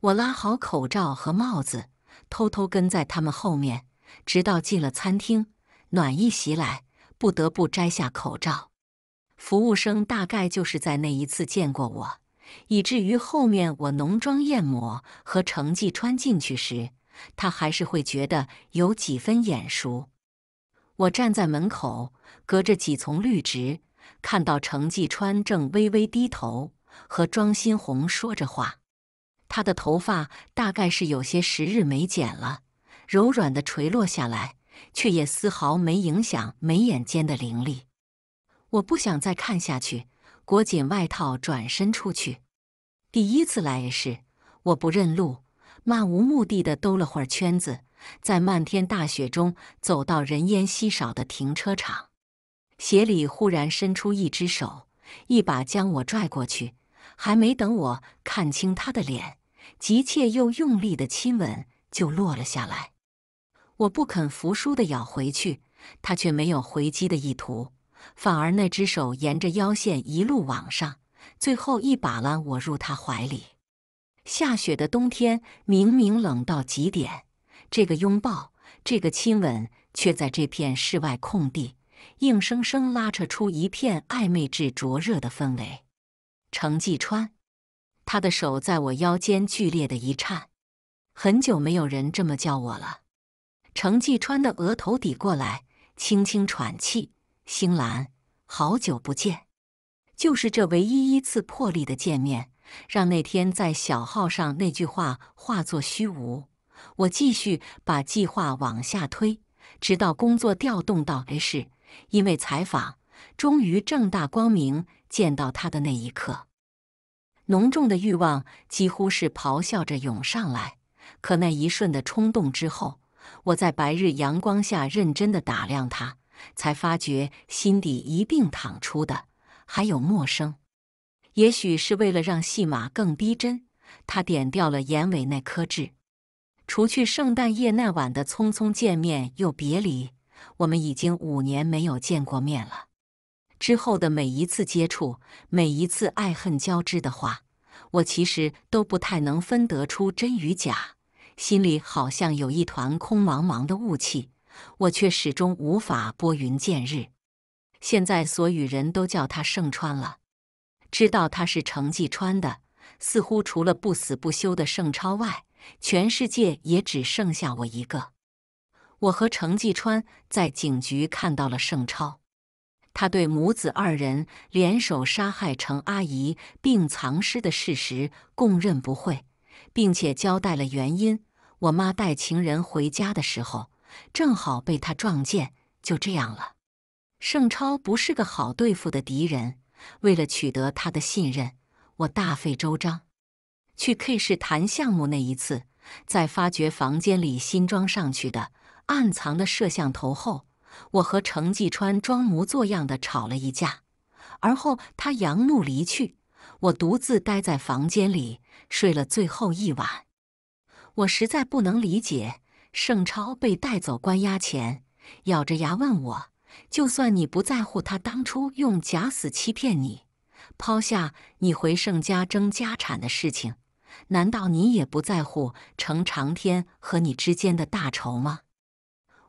我拉好口罩和帽子，偷偷跟在他们后面，直到进了餐厅，暖意袭来，不得不摘下口罩。服务生大概就是在那一次见过我，以至于后面我浓妆艳抹和程继川进去时，他还是会觉得有几分眼熟。我站在门口，隔着几丛绿植，看到程继川正微微低头和庄新红说着话。他的头发大概是有些时日没剪了，柔软的垂落下来，却也丝毫没影响眉眼间的凌厉。我不想再看下去，裹紧外套转身出去。第一次来时，我不认路，漫无目的的兜了会圈子。在漫天大雪中走到人烟稀少的停车场，鞋里忽然伸出一只手，一把将我拽过去。还没等我看清他的脸，急切又用力的亲吻就落了下来。我不肯服输的咬回去，他却没有回击的意图，反而那只手沿着腰线一路往上，最后一把揽我入他怀里。下雪的冬天明明冷到极点。这个拥抱，这个亲吻，却在这片室外空地，硬生生拉扯出一片暧昧至灼热的氛围。程继川，他的手在我腰间剧烈的一颤。很久没有人这么叫我了。程继川的额头抵过来，轻轻喘气。星兰，好久不见。就是这唯一一次破例的见面，让那天在小号上那句话化作虚无。我继续把计划往下推，直到工作调动到 H，因为采访，终于正大光明见到他的那一刻，浓重的欲望几乎是咆哮着涌上来。可那一瞬的冲动之后，我在白日阳光下认真的打量他，才发觉心底一并淌出的还有陌生。也许是为了让戏码更逼真，他点掉了眼尾那颗痣。除去圣诞夜那晚的匆匆见面又别离，我们已经五年没有见过面了。之后的每一次接触，每一次爱恨交织的话，我其实都不太能分得出真与假，心里好像有一团空茫茫的雾气，我却始终无法拨云见日。现在所有人都叫他盛川了，知道他是程继川的，似乎除了不死不休的盛超外。全世界也只剩下我一个。我和程继川在警局看到了盛超，他对母子二人联手杀害程阿姨并藏尸的事实供认不讳，并且交代了原因。我妈带情人回家的时候，正好被他撞见，就这样了。盛超不是个好对付的敌人，为了取得他的信任，我大费周章。去 K 市谈项目那一次，在发觉房间里新装上去的暗藏的摄像头后，我和程继川装模作样的吵了一架，而后他扬怒离去，我独自待在房间里睡了最后一晚。我实在不能理解，盛超被带走关押前，咬着牙问我：“就算你不在乎他当初用假死欺骗你，抛下你回盛家争家产的事情。”难道你也不在乎程长天和你之间的大仇吗？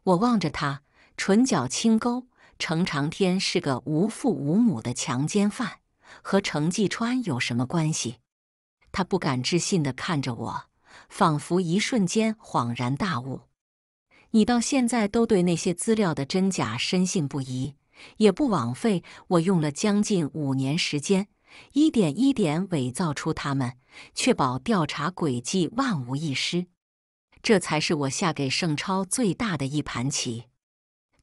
我望着他，唇角轻勾。程长天是个无父无母的强奸犯，和程继川有什么关系？他不敢置信地看着我，仿佛一瞬间恍然大悟。你到现在都对那些资料的真假深信不疑，也不枉费我用了将近五年时间，一点一点伪造出他们。确保调查轨迹万无一失，这才是我下给盛超最大的一盘棋。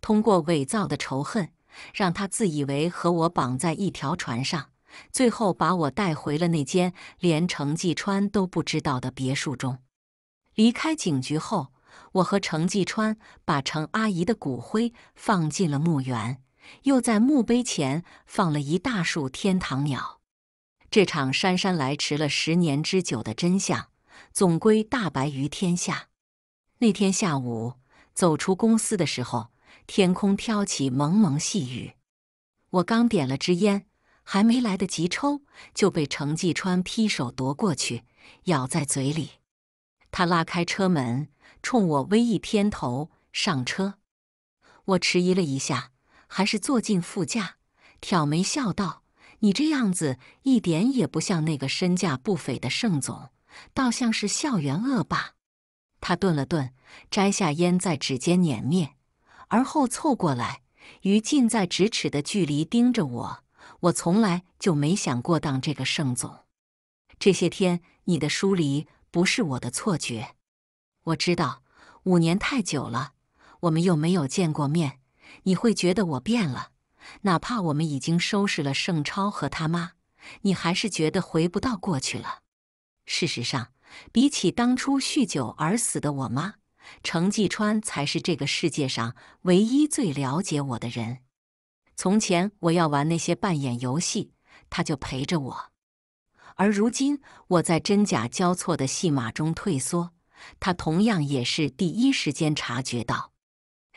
通过伪造的仇恨，让他自以为和我绑在一条船上，最后把我带回了那间连程继川都不知道的别墅中。离开警局后，我和程继川把程阿姨的骨灰放进了墓园，又在墓碑前放了一大束天堂鸟。这场姗姗来迟了十年之久的真相，总归大白于天下。那天下午走出公司的时候，天空飘起蒙蒙细雨。我刚点了支烟，还没来得及抽，就被程继川劈手夺过去，咬在嘴里。他拉开车门，冲我微一偏头，上车。我迟疑了一下，还是坐进副驾，挑眉笑道。你这样子一点也不像那个身价不菲的盛总，倒像是校园恶霸。他顿了顿，摘下烟在指尖碾灭，而后凑过来，于近在咫尺的距离盯着我。我从来就没想过当这个盛总。这些天你的疏离不是我的错觉。我知道五年太久了，我们又没有见过面，你会觉得我变了。哪怕我们已经收拾了盛超和他妈，你还是觉得回不到过去了。事实上，比起当初酗酒而死的我妈，程继川才是这个世界上唯一最了解我的人。从前我要玩那些扮演游戏，他就陪着我；而如今我在真假交错的戏码中退缩，他同样也是第一时间察觉到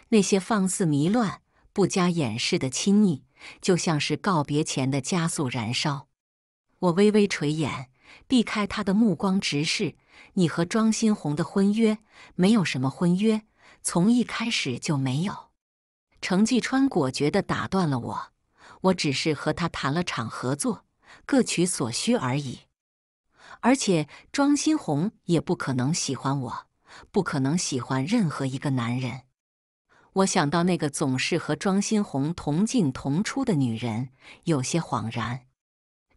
那些放肆迷乱。不加掩饰的亲昵，就像是告别前的加速燃烧。我微微垂眼，避开他的目光直视。你和庄新红的婚约，没有什么婚约，从一开始就没有。程继川果决地打断了我：“我只是和他谈了场合作，各取所需而已。而且，庄新红也不可能喜欢我，不可能喜欢任何一个男人。”我想到那个总是和庄新红同进同出的女人，有些恍然。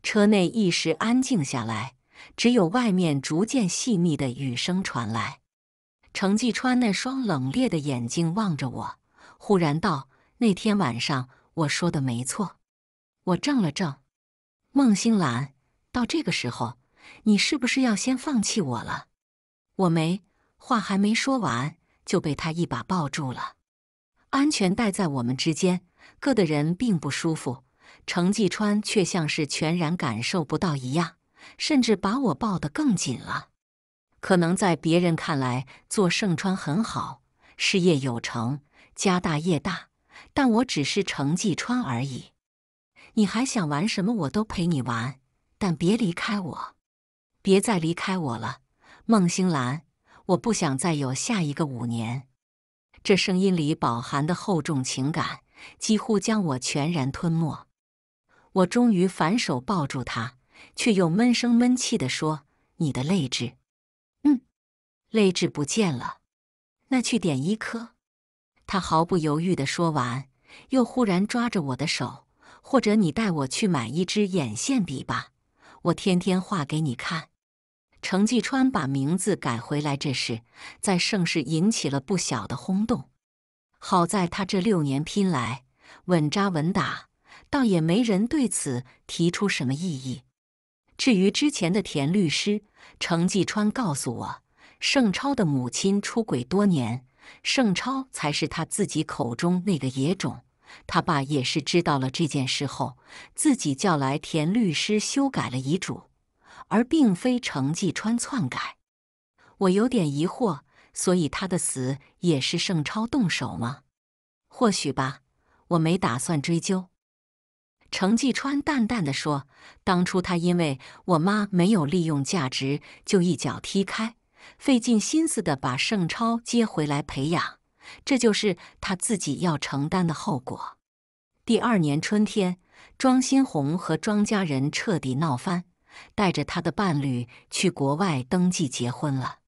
车内一时安静下来，只有外面逐渐细密的雨声传来。程继川那双冷冽的眼睛望着我，忽然道：“那天晚上我说的没错。”我怔了怔。孟星兰，到这个时候，你是不是要先放弃我了？我没话还没说完，就被他一把抱住了。安全带在我们之间，硌的人并不舒服。程季川却像是全然感受不到一样，甚至把我抱得更紧了。可能在别人看来，做盛川很好，事业有成，家大业大，但我只是程季川而已。你还想玩什么？我都陪你玩，但别离开我，别再离开我了，孟星兰，我不想再有下一个五年。这声音里饱含的厚重情感，几乎将我全然吞没。我终于反手抱住他，却又闷声闷气地说：“你的泪痣，嗯，泪痣不见了。那去点一颗。”他毫不犹豫地说完，又忽然抓着我的手：“或者你带我去买一支眼线笔吧，我天天画给你看。”程继川把名字改回来这事，在盛世引起了不小的轰动。好在他这六年拼来，稳扎稳打，倒也没人对此提出什么异议。至于之前的田律师，程继川告诉我，盛超的母亲出轨多年，盛超才是他自己口中那个野种。他爸也是知道了这件事后，自己叫来田律师修改了遗嘱。而并非程继川篡改，我有点疑惑，所以他的死也是盛超动手吗？或许吧，我没打算追究。程继川淡淡的说：“当初他因为我妈没有利用价值，就一脚踢开，费尽心思的把盛超接回来培养，这就是他自己要承担的后果。”第二年春天，庄新红和庄家人彻底闹翻。带着他的伴侣去国外登记结婚了。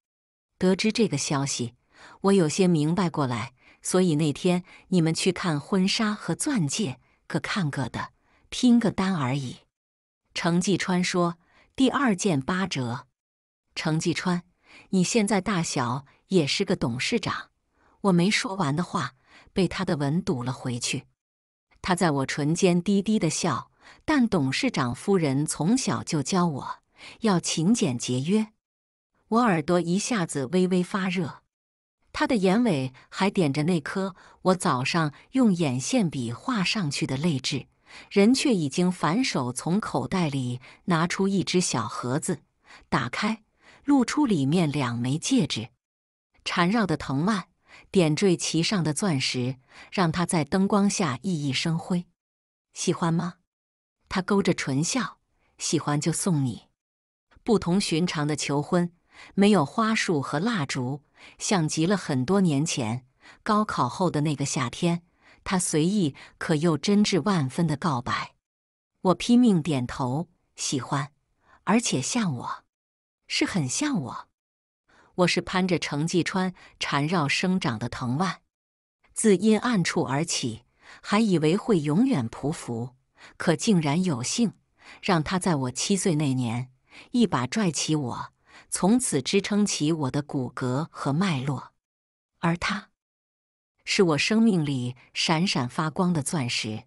得知这个消息，我有些明白过来。所以那天你们去看婚纱和钻戒，各看各的，拼个单而已。程继川说：“第二件八折。”程继川，你现在大小也是个董事长。我没说完的话被他的吻堵了回去。他在我唇间低低的笑。但董事长夫人从小就教我要勤俭节约。我耳朵一下子微微发热，她的眼尾还点着那颗我早上用眼线笔画上去的泪痣，人却已经反手从口袋里拿出一只小盒子，打开，露出里面两枚戒指。缠绕的藤蔓，点缀其上的钻石，让它在灯光下熠熠生辉。喜欢吗？他勾着唇笑，喜欢就送你。不同寻常的求婚，没有花束和蜡烛，像极了很多年前高考后的那个夏天，他随意可又真挚万分的告白。我拼命点头，喜欢，而且像我，是很像我。我是攀着成绩川缠绕生长的藤蔓，自阴暗处而起，还以为会永远匍匐。可竟然有幸，让他在我七岁那年一把拽起我，从此支撑起我的骨骼和脉络，而他，是我生命里闪闪发光的钻石。